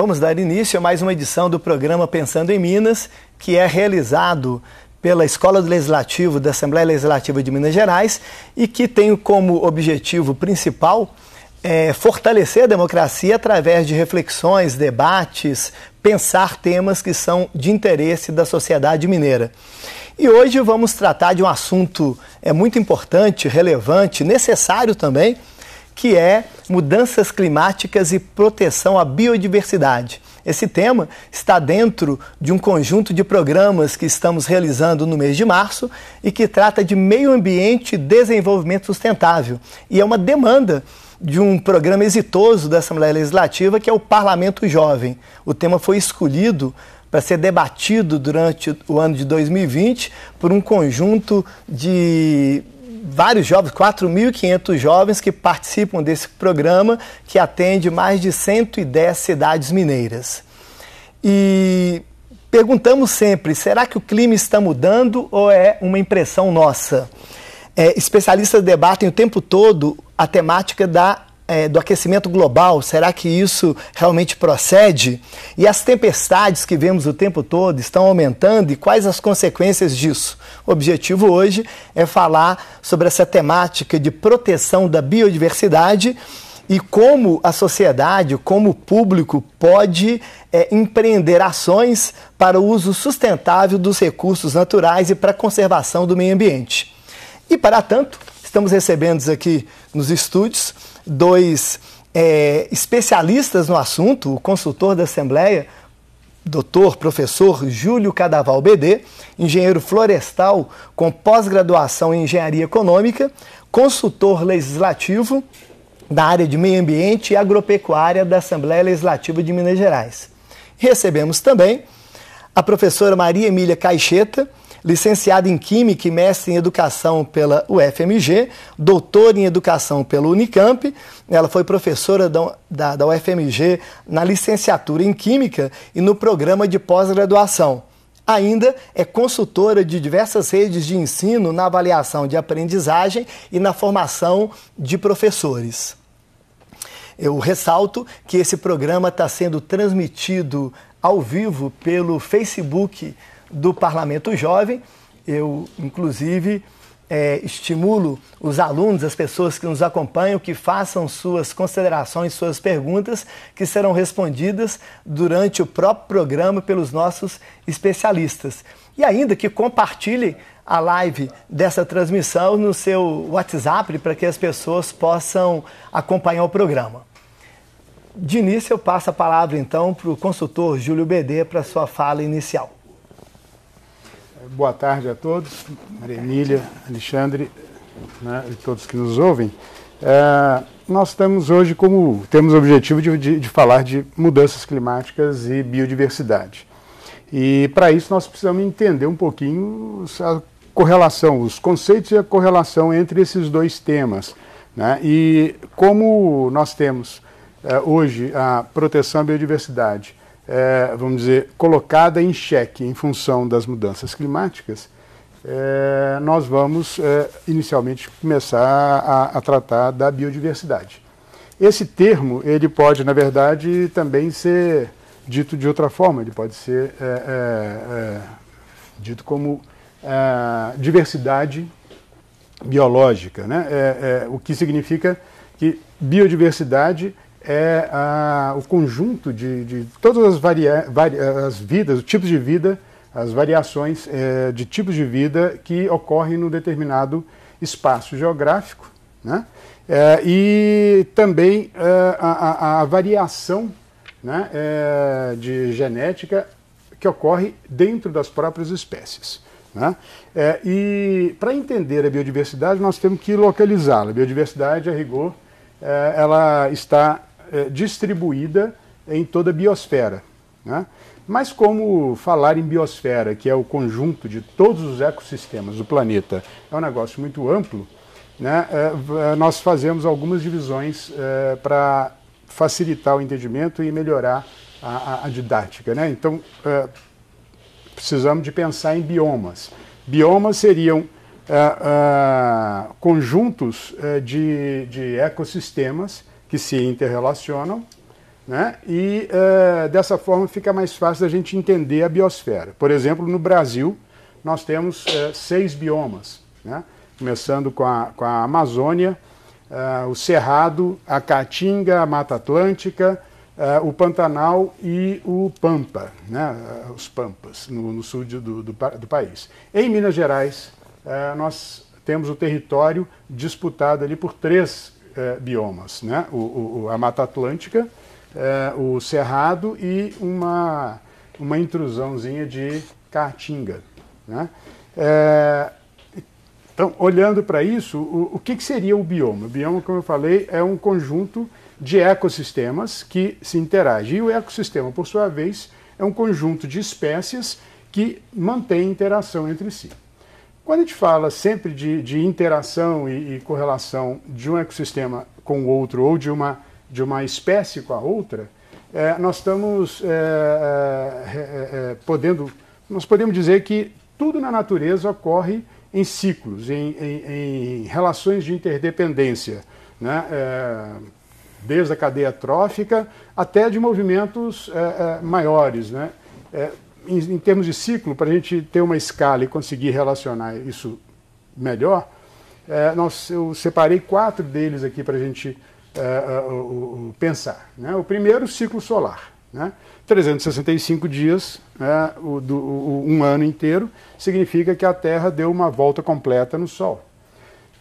Vamos dar início a mais uma edição do programa Pensando em Minas, que é realizado pela Escola do Legislativo da Assembleia Legislativa de Minas Gerais e que tem como objetivo principal é, fortalecer a democracia através de reflexões, debates, pensar temas que são de interesse da sociedade mineira. E hoje vamos tratar de um assunto é muito importante, relevante, necessário também que é mudanças climáticas e proteção à biodiversidade. Esse tema está dentro de um conjunto de programas que estamos realizando no mês de março e que trata de meio ambiente e desenvolvimento sustentável. E é uma demanda de um programa exitoso da Assembleia Legislativa que é o Parlamento Jovem. O tema foi escolhido para ser debatido durante o ano de 2020 por um conjunto de vários jovens, 4.500 jovens que participam desse programa que atende mais de 110 cidades mineiras. E perguntamos sempre: será que o clima está mudando ou é uma impressão nossa? É, especialistas debatem o tempo todo a temática da é, do aquecimento global, será que isso realmente procede? E as tempestades que vemos o tempo todo estão aumentando e quais as consequências disso? O objetivo hoje é falar sobre essa temática de proteção da biodiversidade e como a sociedade, como o público pode é, empreender ações para o uso sustentável dos recursos naturais e para a conservação do meio ambiente. E para tanto, estamos recebendo aqui nos estúdios dois é, especialistas no assunto, o consultor da Assembleia, doutor, professor Júlio Cadaval BD, engenheiro florestal com pós-graduação em engenharia econômica, consultor legislativo da área de meio ambiente e agropecuária da Assembleia Legislativa de Minas Gerais. Recebemos também a professora Maria Emília Caixeta, licenciado em Química e mestre em Educação pela UFMG, doutora em Educação pela Unicamp. Ela foi professora da, da, da UFMG na licenciatura em Química e no programa de pós-graduação. Ainda é consultora de diversas redes de ensino na avaliação de aprendizagem e na formação de professores. Eu ressalto que esse programa está sendo transmitido ao vivo pelo Facebook do Parlamento Jovem. Eu, inclusive, é, estimulo os alunos, as pessoas que nos acompanham, que façam suas considerações, suas perguntas, que serão respondidas durante o próprio programa pelos nossos especialistas. E ainda que compartilhe a live dessa transmissão no seu WhatsApp para que as pessoas possam acompanhar o programa. De início, eu passo a palavra então para o consultor Júlio BD para sua fala inicial boa tarde a todos, Maria Emília, Alexandre né, e todos que nos ouvem. É, nós estamos hoje como temos o objetivo de, de, de falar de mudanças climáticas e biodiversidade. E para isso nós precisamos entender um pouquinho a correlação, os conceitos e a correlação entre esses dois temas. Né? E como nós temos é, hoje a proteção à biodiversidade é, vamos dizer, colocada em xeque em função das mudanças climáticas, é, nós vamos é, inicialmente começar a, a, tratar da biodiversidade. Esse termo, ele pode, na verdade, também ser dito de outra forma, ele pode ser é, é, é, dito como diversidade biológica, né? o que significa que biodiversidade é a, o conjunto de, de todas as, varia, vari, as vidas, os tipos de vida, as variações é, de tipos de vida que ocorrem no determinado espaço geográfico, né? É, e também é, a, a, a, variação né, é, de genética que ocorre dentro das próprias espécies. Né? É, e para entender a biodiversidade, nós temos que localizá-la. A biodiversidade, a rigor, é, ela está eh, distribuída em toda a biosfera. Né? Mas como falar em biosfera, que é o conjunto de todos os ecossistemas do planeta, é um negócio muito amplo, né? Eh, eh, nós fazemos algumas divisões para facilitar o entendimento e melhorar a, didática. Né? Então, precisamos de pensar em biomas. Biomas seriam conjuntos de ecossistemas que se interrelacionam, né? e eh, dessa forma fica mais fácil a gente entender a biosfera. Por exemplo, no Brasil, nós temos eh, seis biomas, né? começando com a, com a Amazônia, eh, o Cerrado, a Caatinga, a Mata Atlântica, o Pantanal e o Pampa, né? os Pampas, no, no sul do, do, do, país. Em Minas Gerais, nós temos o território disputado ali por três é, biomas, né? O, o, a Mata Atlântica, é, o Cerrado e uma, uma intrusãozinha de Caatinga. Né? É, então, olhando para isso, o, o que, que, seria o bioma? O bioma, como eu falei, é um conjunto de ecossistemas que se interagem. E o ecossistema, por sua vez, é um conjunto de espécies que mantém interação entre si. Quando a gente fala sempre de, de interação e, e, correlação de um ecossistema com o outro ou de uma, de uma espécie com a outra, é, nós estamos é, é, é, é podendo, nós podemos dizer que tudo na natureza ocorre em ciclos, em, em, em relações de interdependência, né? É, desde a cadeia trófica até de movimentos maiores, né? em, em termos de ciclo, para a gente ter uma escala e conseguir relacionar isso melhor, é, nós, eu separei quatro deles aqui para a gente é, é pensar. Né? O primeiro, o ciclo solar. Né? 365 dias, né? o, do, o, um ano inteiro, significa que a Terra deu uma volta completa no Sol.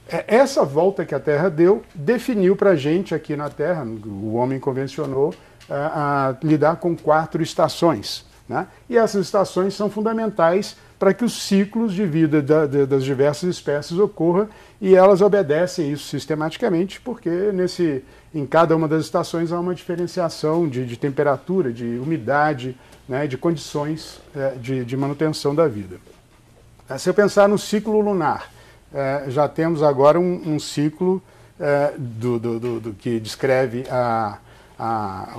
É, essa volta que a Terra deu definiu para a gente aqui na Terra, o homem convencionou, a, é, a lidar com quatro estações. Né? E essas estações são fundamentais para que os ciclos de vida da, das diversas espécies ocorra e elas obedecem isso sistematicamente, porque nesse, em cada uma das estações há uma diferenciação de, de temperatura, de umidade, né, de condições é, de, de, manutenção da vida. É, se eu pensar no ciclo lunar, é, já temos agora um, um ciclo é, do, do, do, do que descreve a, a,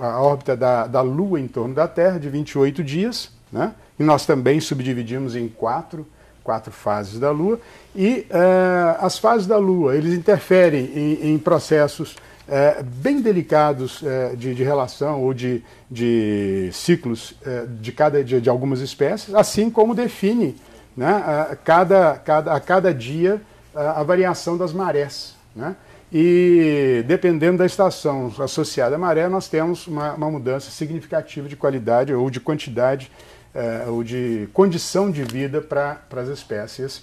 a órbita da, da Lua em torno da Terra de 28 dias, né? e nós também subdividimos em quatro, quatro fases da Lua. E uh, as fases da Lua, eles interferem em, em processos uh, bem delicados uh, de, de, relação ou de, de ciclos de, cada, de, de, algumas espécies, assim como define né, a, cada, cada, a cada dia a variação das marés. Né? E dependendo da estação associada à maré, nós temos uma, uma mudança significativa de qualidade ou de quantidade eh, ou de condição de vida para as espécies,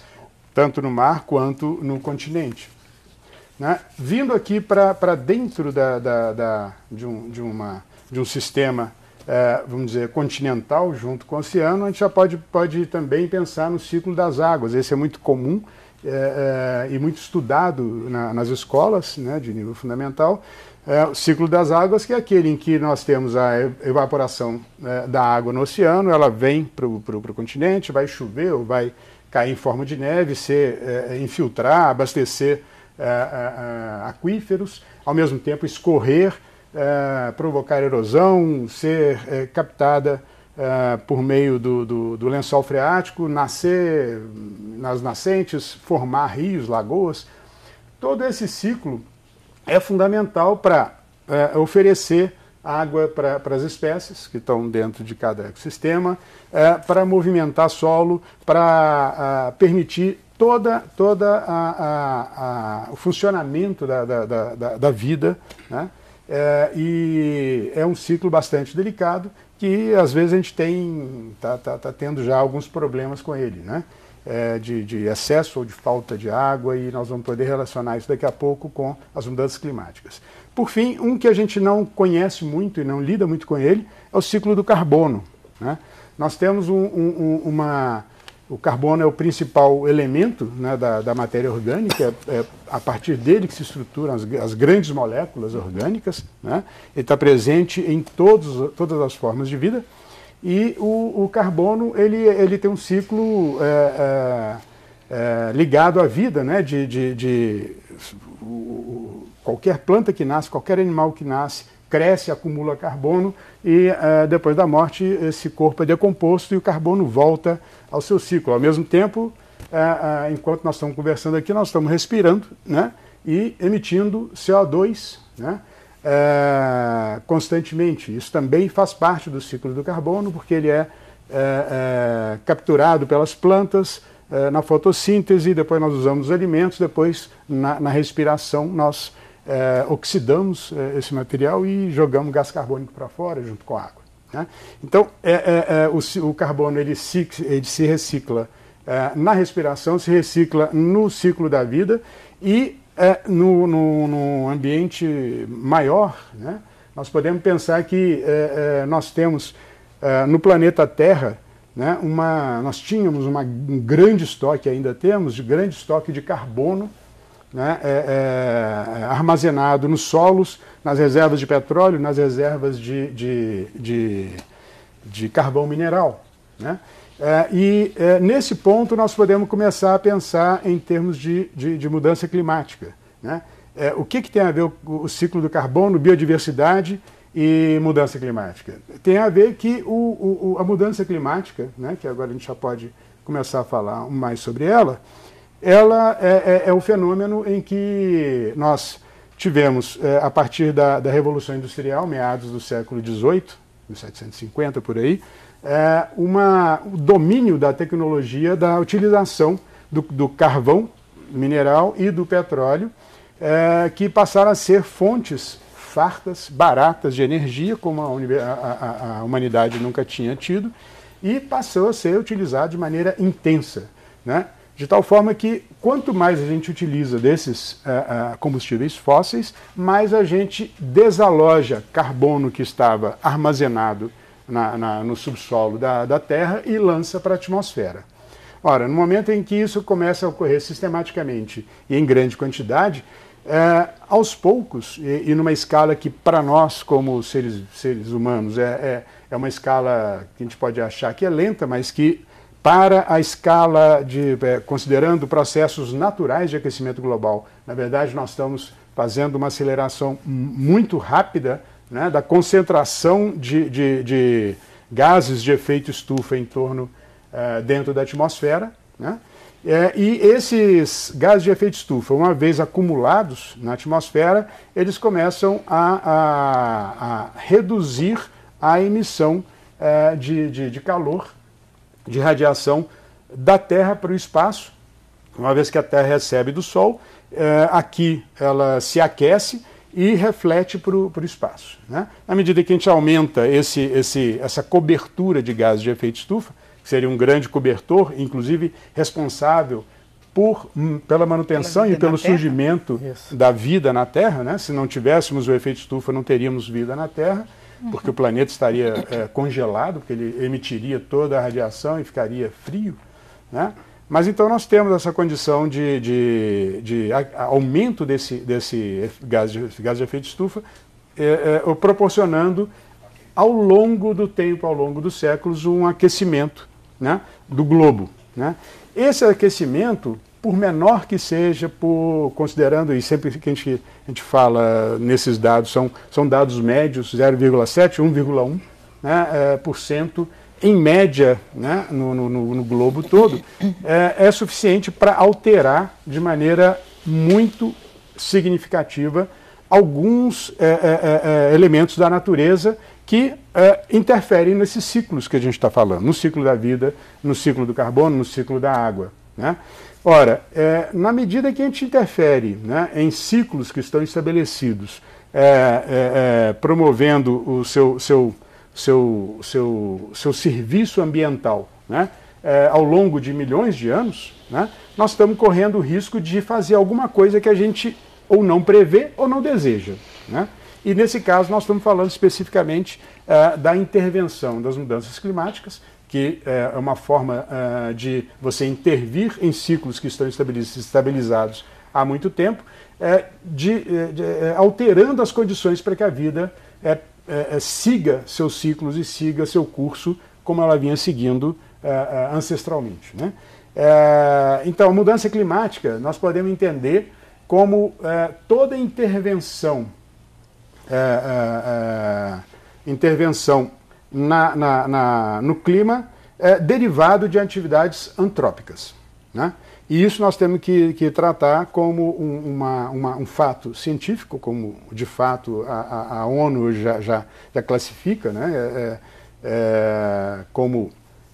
tanto no mar quanto no continente. Né? Vindo aqui para dentro da, da, da, de, um, de, uma, de um sistema, eh, vamos dizer, continental junto com o oceano, a gente já pode, pode também pensar no ciclo das águas. Esse é muito comum é, é, e muito estudado na, nas escolas né, de nível fundamental, é, o ciclo das águas, que é aquele em que nós temos a evaporação é, da água no oceano, ela vem para o continente, vai chover ou vai cair em forma de neve, ser, é, infiltrar, abastecer é, aquíferos, ao mesmo tempo escorrer, provocar erosão, ser captada é, por meio do, do, do, lençol freático, nascer nas nascentes, formar rios, lagoas. Todo esse ciclo é fundamental para é, oferecer água para as espécies que estão dentro de cada ecossistema, é, para movimentar solo, para permitir toda, toda a, a, a, o funcionamento da, da, da, da vida, né? É, e é um ciclo bastante delicado que às vezes a gente tem, tá, tá, tá tendo já alguns problemas com ele, né? É, de, de, excesso ou de falta de água e nós vamos poder relacionar isso daqui a pouco com as mudanças climáticas. Por fim, um que a gente não conhece muito e não lida muito com ele é o ciclo do carbono. Né? Nós temos um, um, uma, o carbono é o principal elemento né, da, da, matéria orgânica, é, é, a partir dele que se estruturam as, as grandes moléculas orgânicas. Né? Ele está presente em todos, todas as formas de vida. E o, o carbono ele, ele tem um ciclo é, é, é ligado à vida, né? de, de, de o, qualquer planta que nasce, qualquer animal que nasce, cresce, acumula carbono e uh, depois da morte esse corpo é decomposto e o carbono volta ao seu ciclo. Ao mesmo tempo, uh, uh, enquanto nós estamos conversando aqui, nós estamos respirando né, e emitindo CO2 né, constantemente. Isso também faz parte do ciclo do carbono, porque ele é capturado pelas plantas, na fotossíntese, depois nós usamos os alimentos, depois na, na respiração nós é, oxidamos é, esse material e jogamos gás carbônico para fora junto com a água. Né? Então, é, é, é o, o, carbono ele se, ele se recicla eh, na respiração, se recicla no ciclo da vida e no, no, no, ambiente maior, né? nós podemos pensar que nós temos no planeta Terra né, uma, nós tínhamos uma, um grande estoque, ainda temos, de grande estoque de carbono né, é, é, é, armazenado nos solos, nas reservas de petróleo, nas reservas de, de, de, de carvão mineral. Né? É, e é, nesse ponto nós podemos começar a pensar em termos de, de, de mudança climática. Né? É, o que, que tem a ver o, o ciclo do carbono, biodiversidade e mudança climática? Tem a ver que o, o, a mudança climática, né, que agora a gente já pode começar a falar mais sobre ela, ela é, é, é o fenômeno em que nós tivemos, é, a partir da, da Revolução Industrial, meados do século XVIII, 1750 por aí, é, uma, o domínio da tecnologia da utilização do, do carvão mineral e do petróleo, é, que passaram a ser fontes fartas, baratas de energia, como a, a, a humanidade nunca tinha tido, e passou a ser utilizado de maneira intensa. Né? De tal forma que quanto mais a gente utiliza desses uh, combustíveis fósseis, mais a gente desaloja carbono que estava armazenado na, na, no subsolo da, da Terra e lança para a atmosfera. Ora, no momento em que isso começa a ocorrer sistematicamente e em grande quantidade, é, aos poucos, e, e, numa escala que para nós, como seres, seres humanos, é, é, é, uma escala que a gente pode achar que é lenta, mas que para a escala de, é, considerando processos naturais de aquecimento global. Na verdade, nós estamos fazendo uma aceleração muito rápida né, da concentração de, de, de, gases de efeito estufa em torno, é, dentro da atmosfera. Né? É, e esses gases de efeito estufa, uma vez acumulados na atmosfera, eles começam a, a, a reduzir a emissão é, de, de, de, calor de radiação da Terra para o espaço, uma vez que a Terra recebe do Sol, eh, aqui ela se aquece e reflete para o espaço. Né? À medida que a gente aumenta esse, esse, essa cobertura de gases de efeito estufa, que seria um grande cobertor, inclusive responsável por, hum, pela manutenção pela e pelo surgimento Isso. da vida na Terra, né? se não tivéssemos o efeito estufa, não teríamos vida na Terra porque o planeta estaria é, congelado, porque ele emitiria toda a radiação e ficaria frio. Né? Mas então nós temos essa condição de, de, de aumento desse, desse gás, de, gás de efeito estufa, é, é, proporcionando ao longo do tempo, ao longo dos séculos, um aquecimento né, do globo. Né? Esse aquecimento por menor que seja, por, considerando, e sempre que a gente, a gente fala nesses dados, são, são dados médios, 0,7, 1,1%, né, é, por cento, em média né, no, no, no, globo todo, é, é suficiente para alterar de maneira muito significativa alguns é, é, é, é, elementos da natureza que é, interferem nesses ciclos que a gente está falando, no ciclo da vida, no ciclo do carbono, no ciclo da água. Né? Ora, é, na medida que a gente interfere né, em ciclos que estão estabelecidos, é, é, é promovendo o seu, seu, seu, seu, seu serviço ambiental né, é, ao longo de milhões de anos, né, nós estamos correndo o risco de fazer alguma coisa que a gente ou não prevê ou não deseja. Né? E nesse caso, nós estamos falando especificamente é, da intervenção das mudanças climáticas que é, é uma forma uh, de você intervir em ciclos que estão estabilizados há muito tempo, é, de, é, de, alterando as condições para que a vida é, é, siga seus ciclos e siga seu curso como ela vinha seguindo ancestralmente. Né? então, a mudança climática nós podemos entender como toda intervenção intervenção na, na, na, no clima é, derivado de atividades antrópicas. Né? E isso nós temos que, que tratar como um, uma, uma, um, fato científico, como de fato a, a, a ONU já, já, já, classifica né? É, é, é como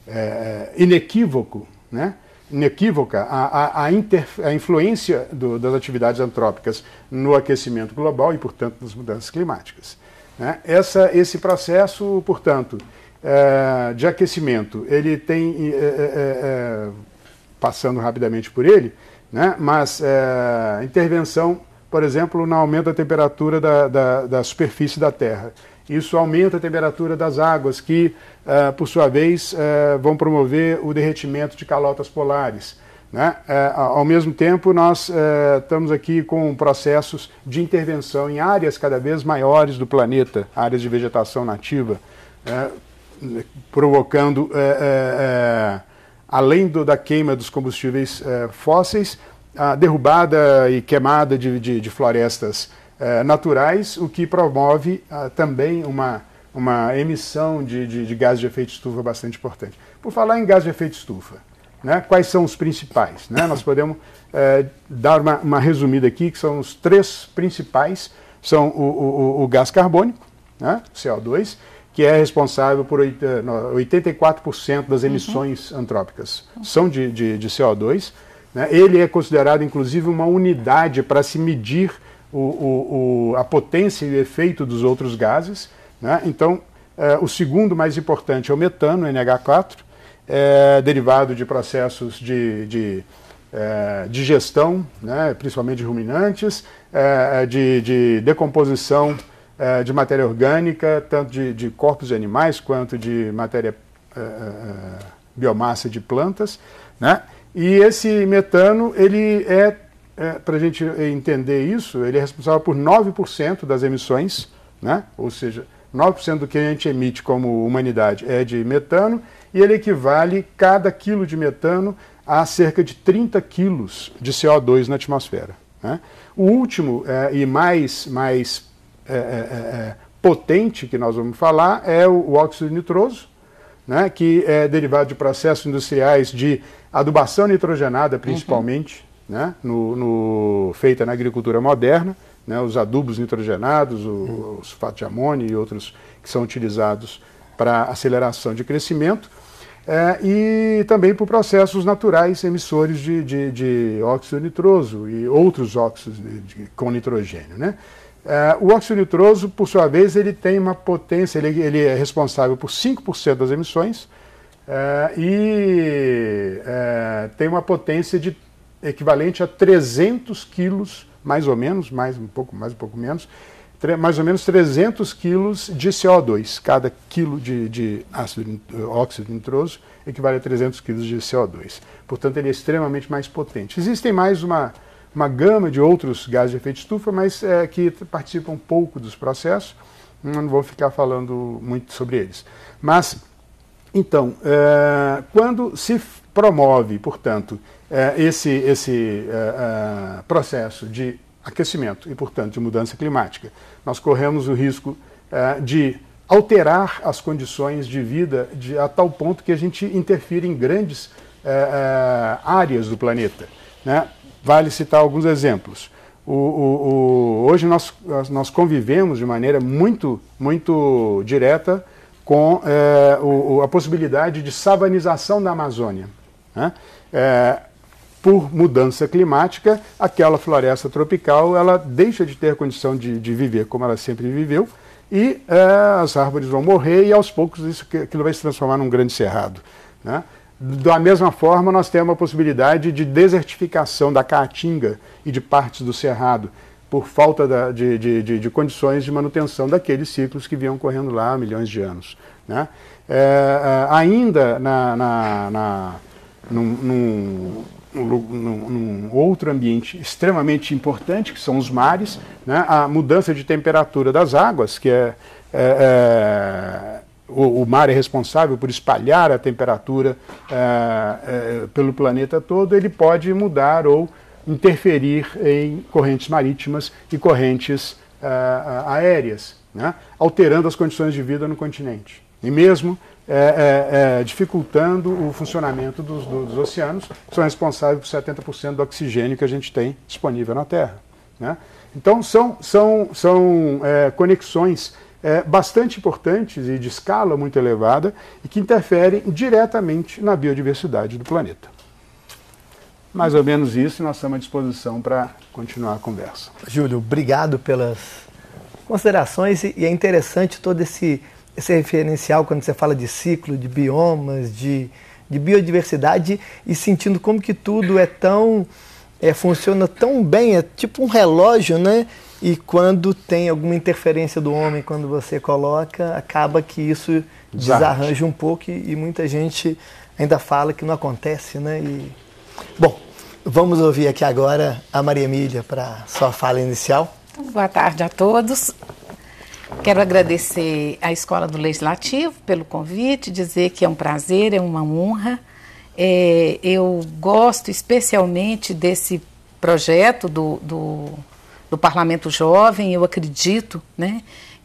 é, é, inequívoco, né? inequívoca a, a inter, influência do, das atividades antrópicas no aquecimento global e, portanto, nas mudanças climáticas. Né? Essa, esse processo, portanto, é, de aquecimento, ele tem, é, é, é, é passando rapidamente por ele, né? mas intervenção, por exemplo, no aumento da temperatura da, da, da superfície da Terra. Isso aumenta a temperatura das águas, que, por sua vez, vão promover o derretimento de calotas polares. Né? É, ao mesmo tempo, nós é, estamos aqui com processos de intervenção em áreas cada vez maiores do planeta, áreas de vegetação nativa, né? é, provocando, é, é, além do, da queima dos combustíveis é, fósseis, a derrubada e queimada de, de, de florestas naturais, o que promove ah, também uma, uma emissão de, de, de gás de efeito estufa bastante importante. Por falar em gás de efeito estufa, né? Quais são os principais? Né? Nós podemos é, dar uma, uma, resumida aqui, que são os três principais, são o, o, o gás carbônico, né? CO2, que é responsável por 84% eh, das emissões uhum. antrópicas, são de, de, de CO2. Né? Ele é considerado, inclusive, uma unidade para se medir o, o, a potência e o efeito dos outros gases. Né? Então, eh, o segundo mais importante é o metano, NH4, é, derivado de processos de, de, é, de gestão, né, principalmente de ruminantes, é, é, de, de, decomposição é, de matéria orgânica, tanto de, de, corpos de animais quanto de matéria é, biomassa de plantas. Né? E esse metano, ele é, para a gente entender isso, ele é responsável por 9% das emissões, né? ou seja, 9% do que a gente emite como humanidade é de metano e ele equivale cada quilo de metano a cerca de 30 quilos de CO2 na atmosfera. Né? O último é, e mais, mais é, é, é, é potente que nós vamos falar é o, o óxido nitroso, né, que é derivado de processos industriais de adubação nitrogenada, principalmente, uhum. né, no, no, feita na agricultura moderna, né, os adubos nitrogenados, o, uhum. os fatos de amônia e outros que são utilizados para aceleração de crescimento. É, e também por processos naturais emissores de, de, de óxido nitroso e outros óxidos de, com nitrogênio. Né? É, o óxido nitroso, por sua vez, ele tem uma potência, ele, ele é responsável por 5% das emissões é, e é, tem uma potência de, equivalente a 300 quilos, mais ou menos, mais um pouco mais um pouco menos, mais ou menos 300 quilos de CO2. Cada quilo de, de ácido, óxido nitroso equivale a 300 quilos de CO2. Portanto, ele é extremamente mais potente. Existem mais uma, uma gama de outros gases de efeito estufa, mas é, que participam um pouco dos processos. não vou ficar falando muito sobre eles. Mas, então, é, quando se promove, portanto, é, esse, esse é, é, processo de aquecimento e, portanto, de mudança climática. Nós corremos o risco eh, de alterar as condições de vida de, a tal ponto que a gente interfere em grandes eh, eh, áreas do planeta. Né? Vale citar alguns exemplos. O, o, o, hoje nós, nós convivemos de maneira muito, muito direta com a possibilidade de sabanização da Amazônia. Né? É, por mudança climática, aquela floresta tropical ela deixa de ter condição de, de viver como ela sempre viveu e eh, as árvores vão morrer e aos poucos isso, aquilo vai se transformar num grande cerrado. Né? Da mesma forma, nós temos a possibilidade de desertificação da caatinga e de partes do cerrado por falta da, de, de, de, de, condições de manutenção daqueles ciclos que vinham correndo lá há milhões de anos. Né? É, ainda na, na, na num, num num, outro ambiente extremamente importante, que são os mares, né? a mudança de temperatura das águas, que é, é, é o, o, mar é responsável por espalhar a temperatura é, é pelo planeta todo, ele pode mudar ou interferir em correntes marítimas e correntes é, aéreas, né? alterando as condições de vida no continente. E mesmo é, é, é, dificultando o funcionamento dos, dos, oceanos, que são responsáveis por 70% do oxigênio que a gente tem disponível na Terra. Né? Então, são, são, são é, conexões é, bastante importantes e de escala muito elevada e que interferem diretamente na biodiversidade do planeta. Mais ou menos isso, e nós estamos à disposição para continuar a conversa. Júlio, obrigado pelas considerações e é interessante todo esse esse é referencial quando você fala de ciclo, de biomas, de, de biodiversidade e sentindo como que tudo é tão é, funciona tão bem, é tipo um relógio, né? E quando tem alguma interferência do homem, quando você coloca, acaba que isso desarranja um pouco e, e muita gente ainda fala que não acontece, né? E, bom, vamos ouvir aqui agora a Maria Emília para sua fala inicial. Boa tarde a todos. Quero agradecer à Escola do Legislativo pelo convite, dizer que é um prazer, é uma honra. É, eu gosto especialmente desse projeto do, do, do, Parlamento Jovem, eu acredito né,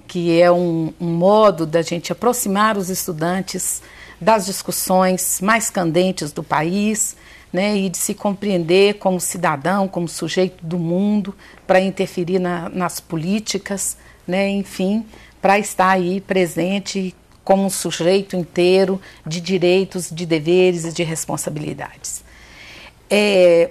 que é um, um modo da gente aproximar os estudantes das discussões mais candentes do país, né, e de se compreender como cidadão, como sujeito do mundo, para interferir na, nas políticas né, enfim, para estar aí presente como um sujeito inteiro de direitos, de deveres e de responsabilidades. É,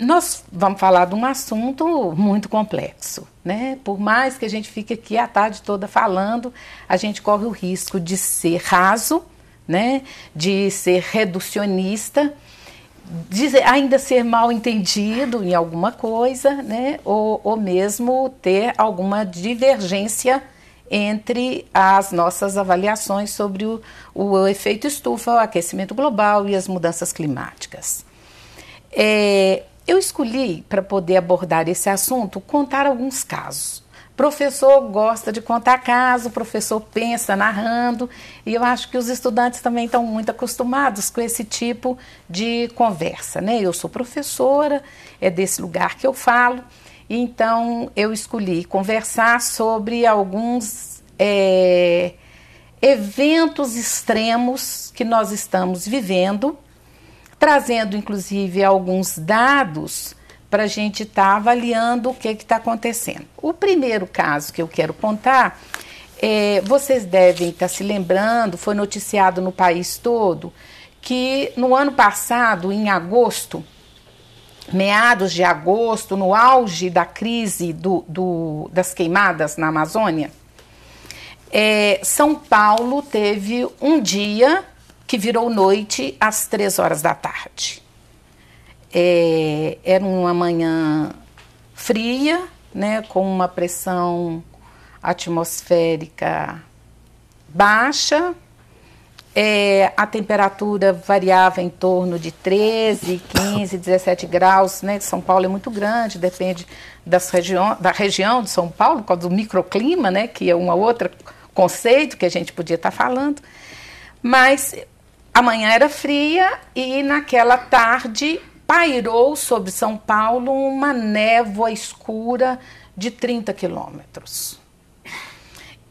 nós vamos falar de um assunto muito complexo, né? Por mais que a gente fique aqui a tarde toda falando, a gente corre o risco de ser raso, né? De ser reducionista dizer, ainda ser mal entendido em alguma coisa, né? ou, ou mesmo ter alguma divergência entre as nossas avaliações sobre o, o, efeito estufa, o aquecimento global e as mudanças climáticas. É, eu escolhi, para poder abordar esse assunto, contar alguns casos professor gosta de contar caso, o professor pensa narrando, e eu acho que os estudantes também estão muito acostumados com esse tipo de conversa, né? Eu sou professora, é desse lugar que eu falo, então eu escolhi conversar sobre alguns é, eventos extremos que nós estamos vivendo, trazendo inclusive alguns dados para a gente estar tá avaliando o que está acontecendo. O primeiro caso que eu quero contar, é, vocês devem estar tá se lembrando, foi noticiado no país todo, que no ano passado, em agosto, meados de agosto, no auge da crise do, do das queimadas na Amazônia, é, São Paulo teve um dia que virou noite às três horas da tarde. É, era uma manhã fria, né, com uma pressão atmosférica baixa. É, a temperatura variava em torno de 13, 15, 17 graus. Né? São Paulo é muito grande, depende das região, da região de São Paulo, do microclima, né? que é um outro conceito que a gente podia estar falando. Mas amanhã era fria e naquela tarde pairou sobre São Paulo uma névoa escura de 30 quilômetros.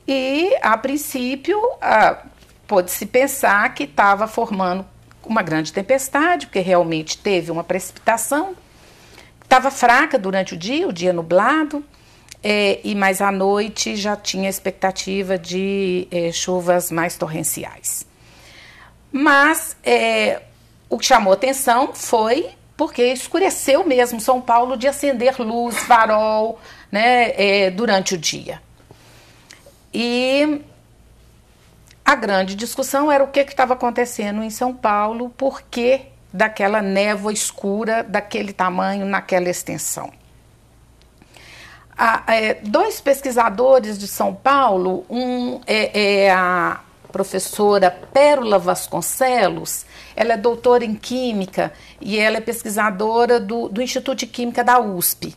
E, a princípio, ah, pôde-se pensar que estava formando uma grande tempestade, porque realmente teve uma precipitação. Estava fraca durante o dia, o dia nublado, é, e mais à noite já tinha expectativa de é, chuvas mais torrenciais. Mas é, o que chamou atenção foi porque escureceu mesmo São Paulo de acender luz, farol, né, é, durante o dia. E a grande discussão era o que estava acontecendo em São Paulo, por que daquela névoa escura, daquele tamanho, naquela extensão. A, é, dois pesquisadores de São Paulo, um é, é a professora Pérola Vasconcelos. Ela é doutora em Química e ela é pesquisadora do, do Instituto de Química da USP.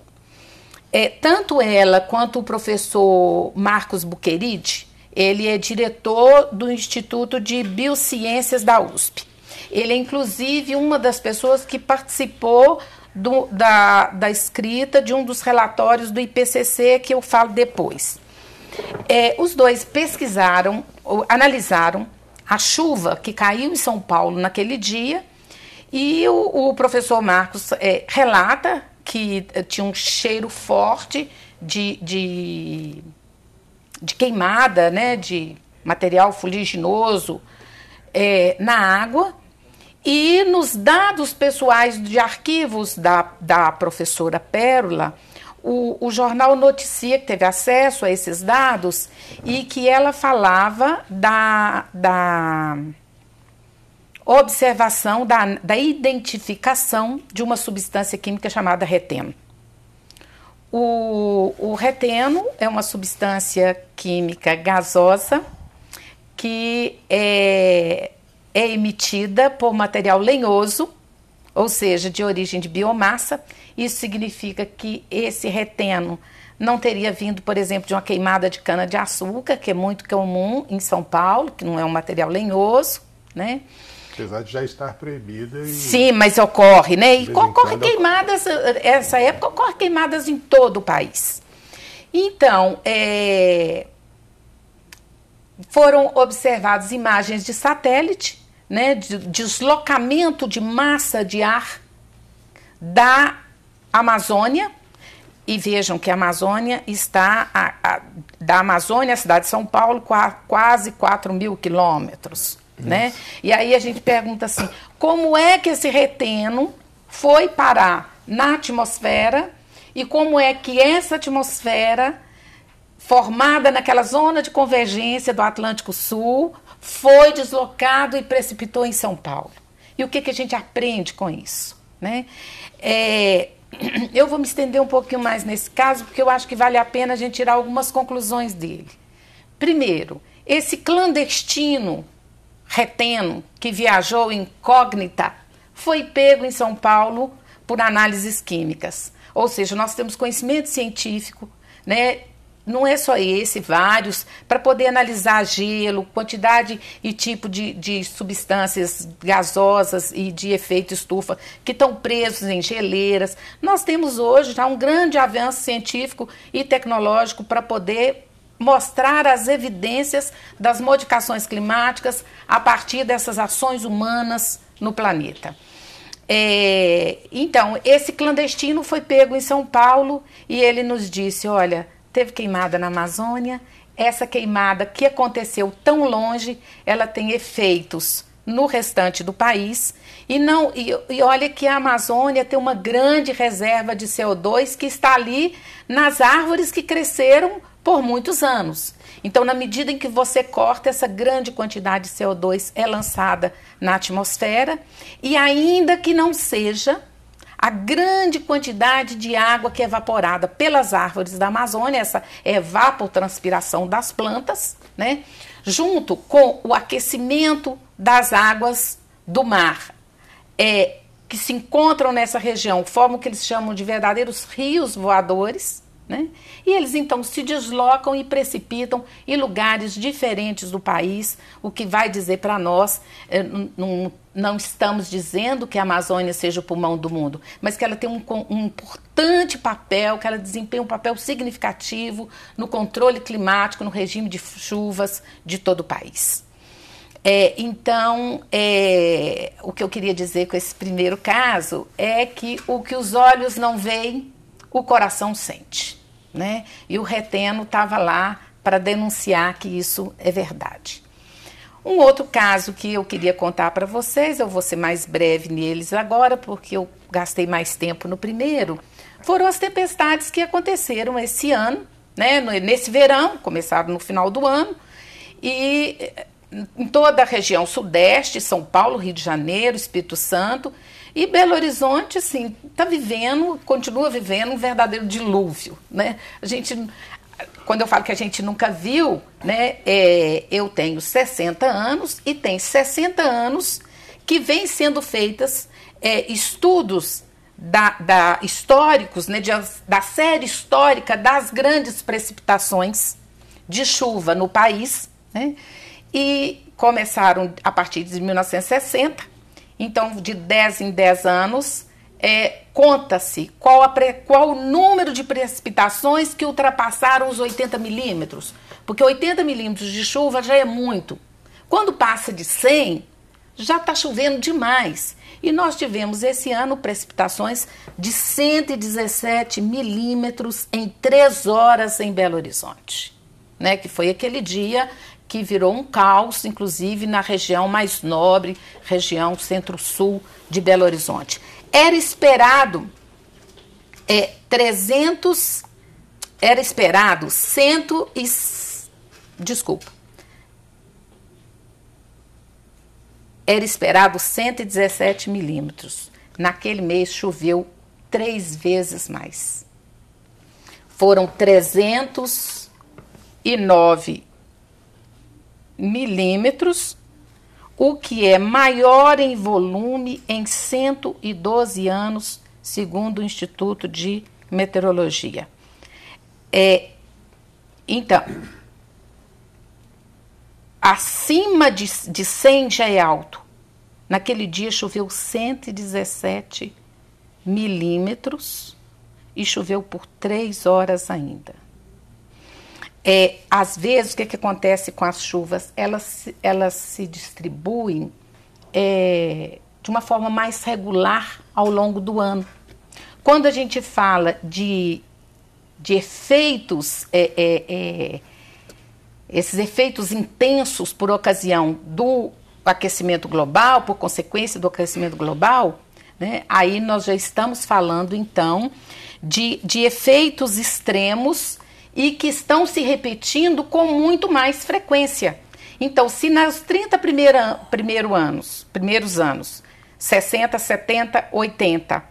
É, tanto ela quanto o professor Marcos Buqueride, ele é diretor do Instituto de Biociências da USP. Ele é, inclusive, uma das pessoas que participou do, da, da escrita de um dos relatórios do IPCC, que eu falo depois. É, os dois pesquisaram, analisaram a chuva que caiu em São Paulo naquele dia e o, o professor Marcos é, relata que eh, tinha um cheiro forte de, de, de queimada, né, de material fuliginoso é, na água. E nos dados pessoais de arquivos da, da professora Pérola, o, o jornal Noticia, que teve acesso a esses dados, e que ela falava da, da observação, da, da identificação de uma substância química chamada reteno. O, o, reteno é uma substância química gasosa que é, é emitida por material lenhoso, ou seja, de origem de biomassa, isso significa que esse reteno não teria vindo, por exemplo, de uma queimada de cana-de-açúcar, que é muito comum em São Paulo, que não é um material lenhoso, né? Apesar de já estar proibida. E... Sim, mas ocorre, né? E ocorre queimadas, ocorre. essa época ocorre queimadas em todo o país. Então, é... foram observadas imagens de satélite, né? De deslocamento de massa de ar da Amazônia, e vejam que a Amazônia está, a, a, da Amazônia, à cidade de São Paulo, qua, quase 4 mil quilômetros. Né? E aí a gente pergunta assim: como é que esse reteno foi parar na atmosfera e como é que essa atmosfera, formada naquela zona de convergência do Atlântico Sul, foi deslocado e precipitou em São Paulo? E o que, que a gente aprende com isso? Né? É, Eu vou me estender um pouquinho mais nesse caso, porque eu acho que vale a pena a gente tirar algumas conclusões dele. Primeiro, esse clandestino reteno que viajou incógnita foi pego em São Paulo por análises químicas. Ou seja, nós temos conhecimento científico né, não é só esse, vários, para poder analisar gelo, quantidade e tipo de, de substâncias gasosas e de efeito estufa que estão presos em geleiras. Nós temos hoje já um grande avanço científico e tecnológico para poder mostrar as evidências das modificações climáticas a partir dessas ações humanas no planeta. É, então, esse clandestino foi pego em São Paulo e ele nos disse: olha teve queimada na Amazônia. Essa queimada que aconteceu tão longe, ela tem efeitos no restante do país. E não e, e, olha que a Amazônia tem uma grande reserva de CO2 que está ali nas árvores que cresceram por muitos anos. Então, na medida em que você corta, essa grande quantidade de CO2 é lançada na atmosfera e ainda que não seja a grande quantidade de água que é evaporada pelas árvores da Amazônia, essa é evapotranspiração das plantas, né? junto com o aquecimento das águas do mar, é, que se encontram nessa região, formam o que eles chamam de verdadeiros rios voadores, né? E eles então se deslocam e precipitam em lugares diferentes do país, o que vai dizer para nós, é, eh, não, não, estamos dizendo que a Amazônia seja o pulmão do mundo, mas que ela tem um, um importante papel, que ela desempenha um papel significativo no controle climático, no regime de chuvas de todo o país. É, então, é, o que eu queria dizer com esse primeiro caso é que o que os olhos não veem o coração sente. Né? E o Reteno estava lá para denunciar que isso é verdade. Um outro caso que eu queria contar para vocês, eu vou ser mais breve neles agora, porque eu gastei mais tempo no primeiro, foram as tempestades que aconteceram esse ano, né? nesse verão, começaram no final do ano, e eh, em toda a região sudeste, São Paulo, Rio de Janeiro, Espírito Santo, e Belo Horizonte, sim, está vivendo, continua vivendo um verdadeiro dilúvio, né? A gente, quando eu falo que a gente nunca viu, né? É, eu tenho 60 anos e tem 60 anos que vem sendo feitas é, estudos da, da, históricos, né, de, da série histórica das grandes precipitações de chuva no país, né? E começaram a partir de 1960 então, de 10 em 10 anos, é, conta-se qual, qual, o número de precipitações que ultrapassaram os 80 milímetros. Porque 80 milímetros de chuva já é muito. Quando passa de 100, já está chovendo demais. E nós tivemos esse ano precipitações de 117 milímetros em três horas em Belo Horizonte. Né, que foi aquele dia que virou um caos, inclusive na região mais nobre, região centro-sul de Belo Horizonte. Era esperado é, 300, era esperado 100 e, desculpa, era esperado 117 milímetros. Naquele mês choveu três vezes mais. Foram 309 milímetros, o que é maior em volume em 112 anos, segundo o Instituto de Meteorologia. É, então, acima de, de 100 já é alto. Naquele dia choveu 117 milímetros e choveu por três horas ainda. É, às vezes, o que, é que acontece com as chuvas? Elas, elas se distribuem é, de uma forma mais regular ao longo do ano. Quando a gente fala de, de efeitos, é, é, é, esses efeitos intensos por ocasião do aquecimento global, por consequência do aquecimento global, né, aí nós já estamos falando então de, de efeitos extremos e que estão se repetindo com muito mais frequência. Então, se nos 30 primeira, primeiro anos, primeiros anos, 60, 70, 80,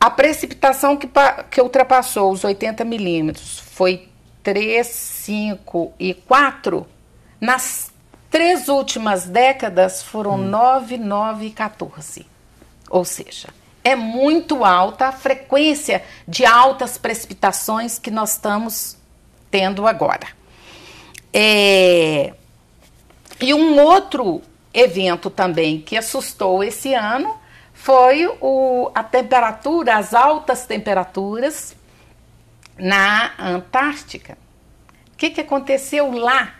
a precipitação que, que ultrapassou os 80 milímetros foi 3, 5 e 4, nas três últimas décadas foram hum. 9, 9 e 14. Ou seja, é muito alta a frequência de altas precipitações que nós estamos tendo agora. É... E um outro evento também que assustou esse ano foi o, a temperatura, as altas temperaturas na Antártica. O que, que aconteceu lá?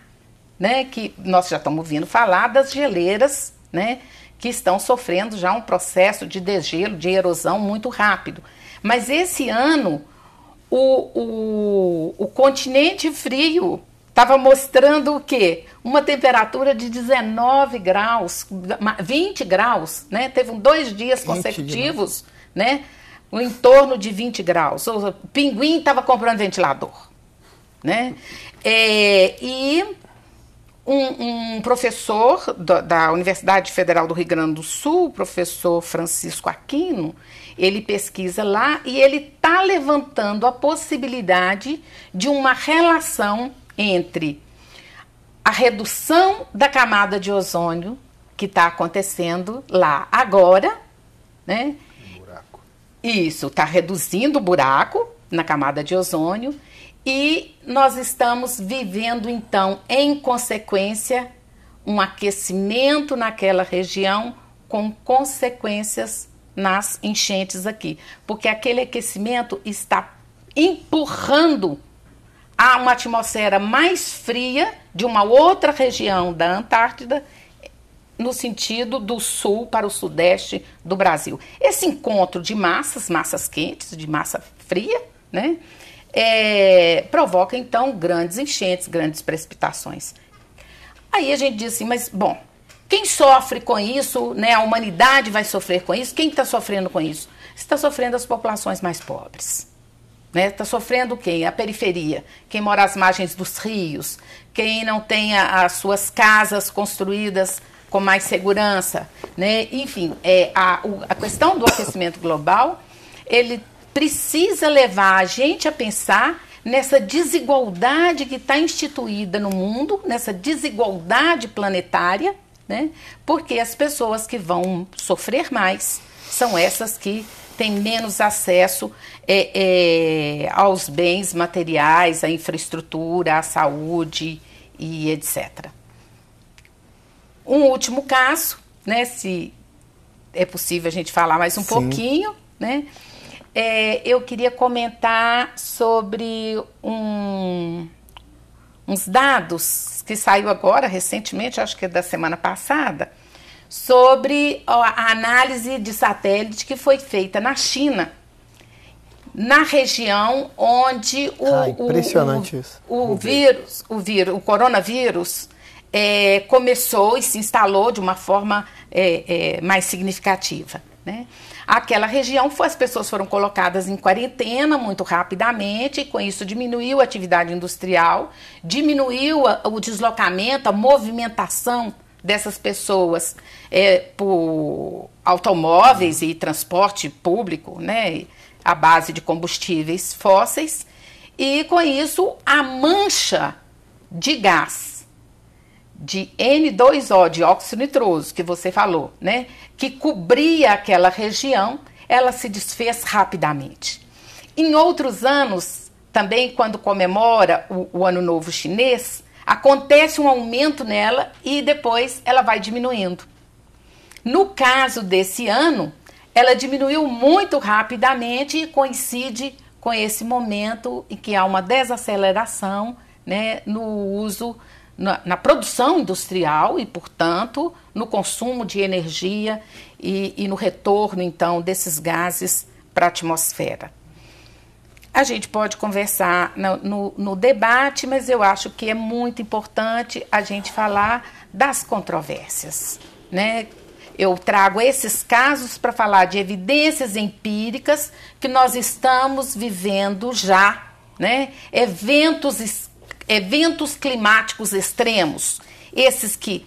Né, que nós já estamos ouvindo falar das geleiras né, que estão sofrendo já um processo de degelo, de erosão muito rápido. Mas esse ano, o, o, o continente frio estava mostrando o quê? Uma temperatura de 19 graus, 20 graus, né? Teve dois dias né? consecutivos, né? Em torno de 20 graus. O pinguim estava comprando ventilador, né? É, e um, um professor da, da Universidade Federal do Rio Grande do Sul, professor Francisco Aquino, ele pesquisa lá e ele está levantando a possibilidade de uma relação entre a redução da camada de ozônio que está acontecendo lá agora, né? Um buraco. Isso, está reduzindo o buraco na camada de ozônio e nós estamos vivendo então, em consequência, um aquecimento naquela região com consequências nas enchentes aqui, porque aquele aquecimento está empurrando a uma atmosfera mais fria de uma outra região da Antártida no sentido do sul para o sudeste do Brasil. Esse encontro de massas, massas quentes, de massa fria, né? é, provoca então grandes enchentes, grandes precipitações. Aí a gente diz assim, mas bom, quem sofre com isso, né, a humanidade vai sofrer com isso, quem está sofrendo com isso? Está sofrendo as populações mais pobres. Está né? sofrendo quem? A periferia, quem mora às margens dos rios, quem não tem as suas casas construídas com mais segurança. Né? Enfim, é, a, a questão do aquecimento global ele precisa levar a gente a pensar nessa desigualdade que está instituída no mundo, nessa desigualdade planetária, né? Porque as pessoas que vão sofrer mais são essas que têm menos acesso é, é, aos bens materiais, à infraestrutura, à saúde e etc. Um último caso, né? Se é possível a gente falar mais um Sim. pouquinho, né? é, eu queria comentar sobre um, uns dados que saiu agora recentemente, acho que é da semana passada, sobre a análise de satélite que foi feita na China, na região onde o, ah, impressionante o, o, o vírus, o vírus, o coronavírus é, começou e se instalou de uma forma é, é, mais significativa. Né? aquela região, as pessoas foram colocadas em quarentena muito rapidamente, e com isso diminuiu a atividade industrial, diminuiu o deslocamento, a movimentação dessas pessoas é, por automóveis e transporte público, né, a base de combustíveis fósseis, e com isso a mancha de gás de N2O, de óxido nitroso, que você falou, né? Que cobria aquela região, ela se desfez rapidamente. Em outros anos, também quando comemora o, o Ano Novo Chinês, acontece um aumento nela e depois ela vai diminuindo. No caso desse ano, ela diminuiu muito rapidamente e coincide com esse momento em que há uma desaceleração né, no uso na, na produção industrial e, portanto, no consumo de energia e, e no retorno, então, desses gases para a atmosfera. A gente pode conversar no, no, no, debate, mas eu acho que é muito importante a gente falar das controvérsias. Né? Eu trago esses casos para falar de evidências empíricas que nós estamos vivendo já, né? eventos eventos climáticos extremos, esses que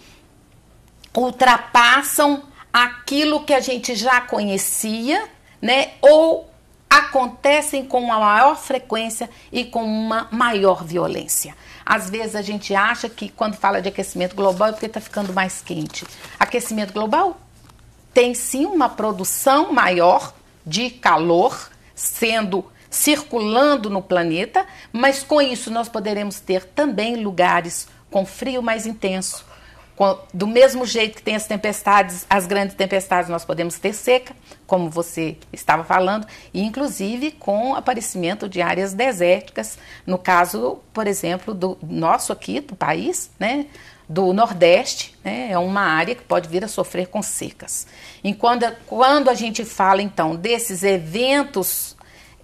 ultrapassam aquilo que a gente já conhecia, né? Ou acontecem com uma maior frequência e com uma maior violência. Às vezes a gente acha que quando fala de aquecimento global é porque está ficando mais quente. Aquecimento global tem sim uma produção maior de calor sendo circulando no planeta, mas com isso nós poderemos ter também lugares com frio mais intenso. Com, do mesmo jeito que tem as tempestades, as grandes tempestades, nós podemos ter seca, como você estava falando, e inclusive com aparecimento de áreas desérticas, no caso, por exemplo, do nosso aqui, do país, né? do Nordeste, né, é uma área que pode vir a sofrer com secas. Enquanto quando a gente fala então desses eventos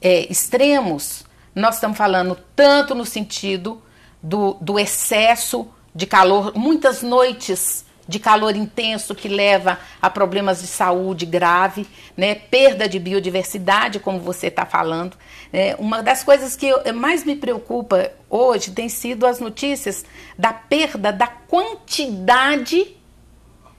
é, extremos, nós estamos falando tanto no sentido do, do excesso de calor, muitas noites de calor intenso que leva a problemas de saúde grave, né? perda de biodiversidade, como você está falando. É, uma das coisas que eu, eh, mais me preocupa hoje tem sido as notícias da perda da quantidade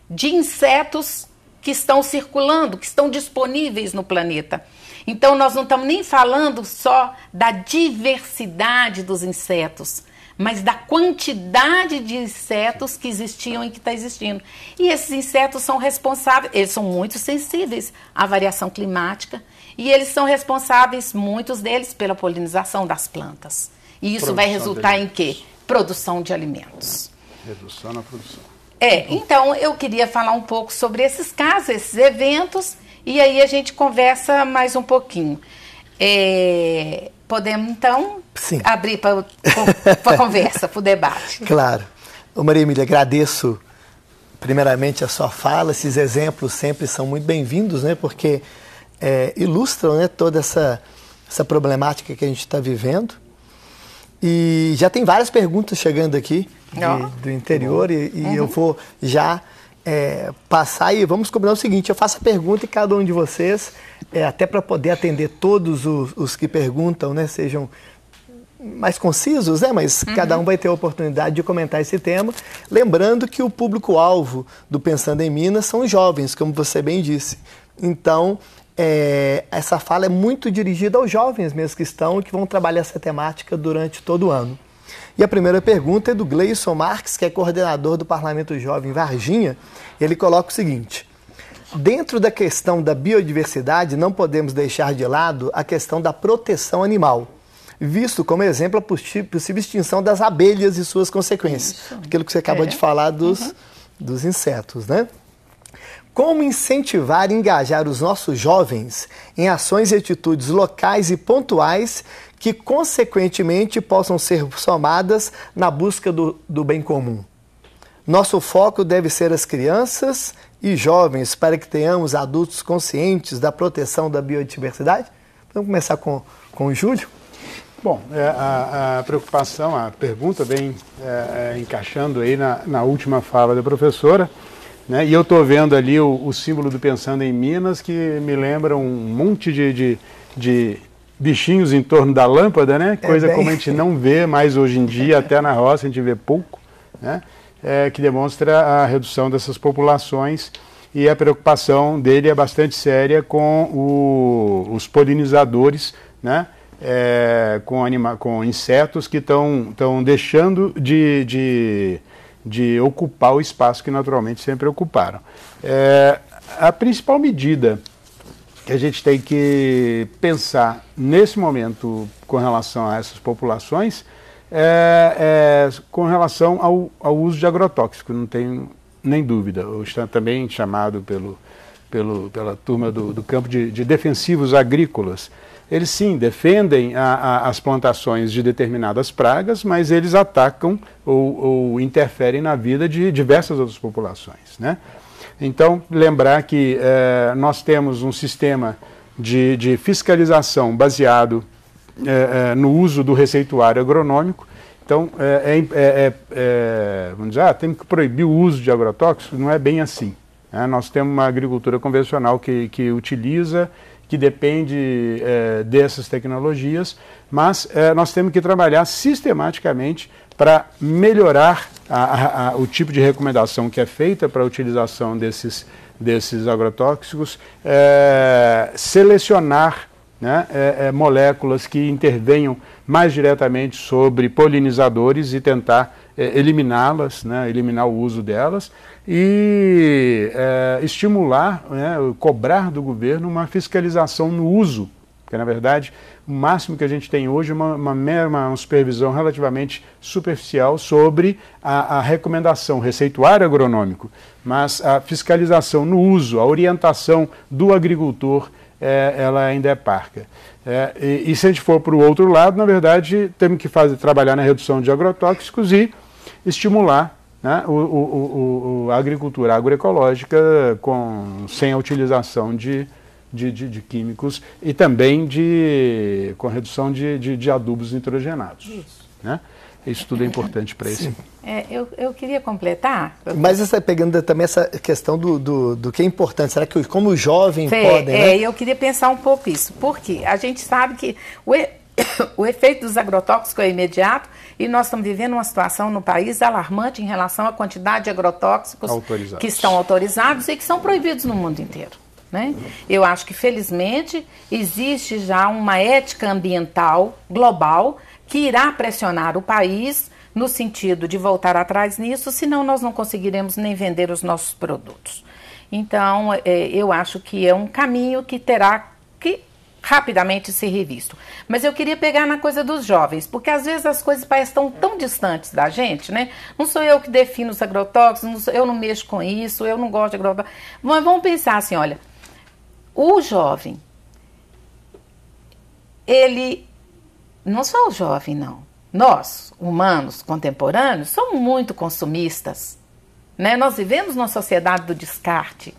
de insetos que estão circulando, que estão disponíveis no planeta. Então, nós não estamos nem falando só da diversidade dos insetos, mas da quantidade de insetos que existiam e que está existindo. E esses insetos são responsáveis, eles são muito sensíveis à variação climática e eles são responsáveis, muitos deles, pela polinização das plantas. E isso Produção vai resultar em quê? Produção de alimentos. Redução na produção. É, então eu queria falar um pouco sobre esses casos, esses eventos e aí a gente conversa mais um pouquinho. É, podemos então Sim. abrir para a conversa, para o debate. Claro. Ô Maria Emília, agradeço primeiramente a sua fala. Esses exemplos sempre são muito bem-vindos, né? Porque é, ilustram né, toda essa, essa problemática que a gente está vivendo. E já tem várias perguntas chegando aqui de, oh. do interior e, e uhum. eu vou já é, passar e vamos combinar o seguinte: eu faço a pergunta e cada um de vocês, é, até para poder atender todos os, os, que perguntam, né, sejam mais concisos, né? Mas uhum. cada um vai ter a oportunidade de comentar esse tema. Lembrando que o público-alvo do Pensando em Minas são os jovens, como você bem disse. Então, é, essa fala é muito dirigida aos jovens mesmo que estão que vão trabalhar essa temática durante todo o ano. E a primeira pergunta é do Gleison Marques, que é coordenador do Parlamento Jovem Varginha. Ele coloca o seguinte: Dentro da questão da biodiversidade, não podemos deixar de lado a questão da proteção animal, visto como exemplo a possível extinção das abelhas e suas consequências. Isso. Aquilo que você acabou é. de falar dos, uhum. dos insetos, né? Como incentivar e engajar os nossos jovens em ações e atitudes locais e pontuais que, consequentemente, possam ser somadas na busca do, do bem comum. Nosso foco deve ser as crianças e jovens, para que tenhamos adultos conscientes da proteção da biodiversidade? Vamos começar com, com o Júlio? Bom, é, a, a preocupação, a pergunta bem é, é, encaixando aí na, na, última fala da professora, né? e eu estou vendo ali o, o, símbolo do Pensando em Minas, que me lembra um monte de, de, de bichinhos em torno da lâmpada, né? É Coisa é bem... como a gente não vê mais hoje em dia, até na roça a gente vê pouco, né? É, que demonstra a redução dessas populações e a preocupação dele é bastante séria com o, os polinizadores, né? É, com, anima, com insetos que estão deixando de, de, de, ocupar o espaço que naturalmente sempre ocuparam. É, a principal medida que a gente tem que pensar nesse momento com relação a essas populações é, é com relação ao, ao, uso de agrotóxico, não tenho nem dúvida. Ou está também chamado pelo, pelo, pela turma do, do campo de, de, defensivos agrícolas. Eles sim defendem a, a, as plantações de determinadas pragas, mas eles atacam ou, ou interferem na vida de diversas outras populações. Né? Então, lembrar que eh, nós temos um sistema de, de fiscalização baseado eh, eh, no uso do receituário agronômico. Então, é, é, é, é, vamos dizer, ah, tem que proibir o uso de agrotóxicos? Não é bem assim. Né? Nós temos uma agricultura convencional que, que utiliza, que depende dessas tecnologias, mas nós temos que trabalhar sistematicamente para melhorar a, a, o tipo de recomendação que é feita para a utilização desses, desses agrotóxicos, é, selecionar né, é, é, moléculas que intervenham mais diretamente sobre polinizadores e tentar é, eliminá-las, né, eliminar o uso delas e é, estimular, né, cobrar do governo uma fiscalização no uso porque, na verdade, o máximo que a gente tem hoje é uma, uma, uma, supervisão relativamente superficial sobre a, a, recomendação, receituário agronômico, mas a fiscalização no uso, a orientação do agricultor, é, ela ainda é parca. É, e, e, se a gente for para o outro lado, na verdade, temos que fazer, trabalhar na redução de agrotóxicos e estimular né, o, o, o, a agricultura agroecológica com, sem a utilização de de, de, de, químicos e também de, com redução de, de, de adubos nitrogenados. Isso. Né? Isso tudo é importante para esse. É, eu, eu queria completar. Mas essa, pegando também essa questão do, do, do que é importante, será que como os jovens podem. Né? É, né? eu queria pensar um pouco isso, porque a gente sabe que o, e, o efeito dos agrotóxicos é imediato e nós estamos vivendo uma situação no país alarmante em relação à quantidade de agrotóxicos que estão autorizados e que são proibidos no mundo inteiro. Né? Eu acho que, felizmente, existe já uma ética ambiental global que irá pressionar o país no sentido de voltar atrás nisso, senão nós não conseguiremos nem vender os nossos produtos. Então, é, eu acho que é um caminho que terá que rapidamente ser revisto. Mas eu queria pegar na coisa dos jovens, porque às vezes as coisas parecem tão distantes da gente, né? Não sou eu que defino os agrotóxicos, eu não mexo com isso, eu não gosto de agrotóxicos. Mas vamos pensar assim, olha, o jovem, ele, não só o jovem, não, nós, humanos contemporâneos, somos muito consumistas. Né? Nós vivemos numa sociedade do descarte.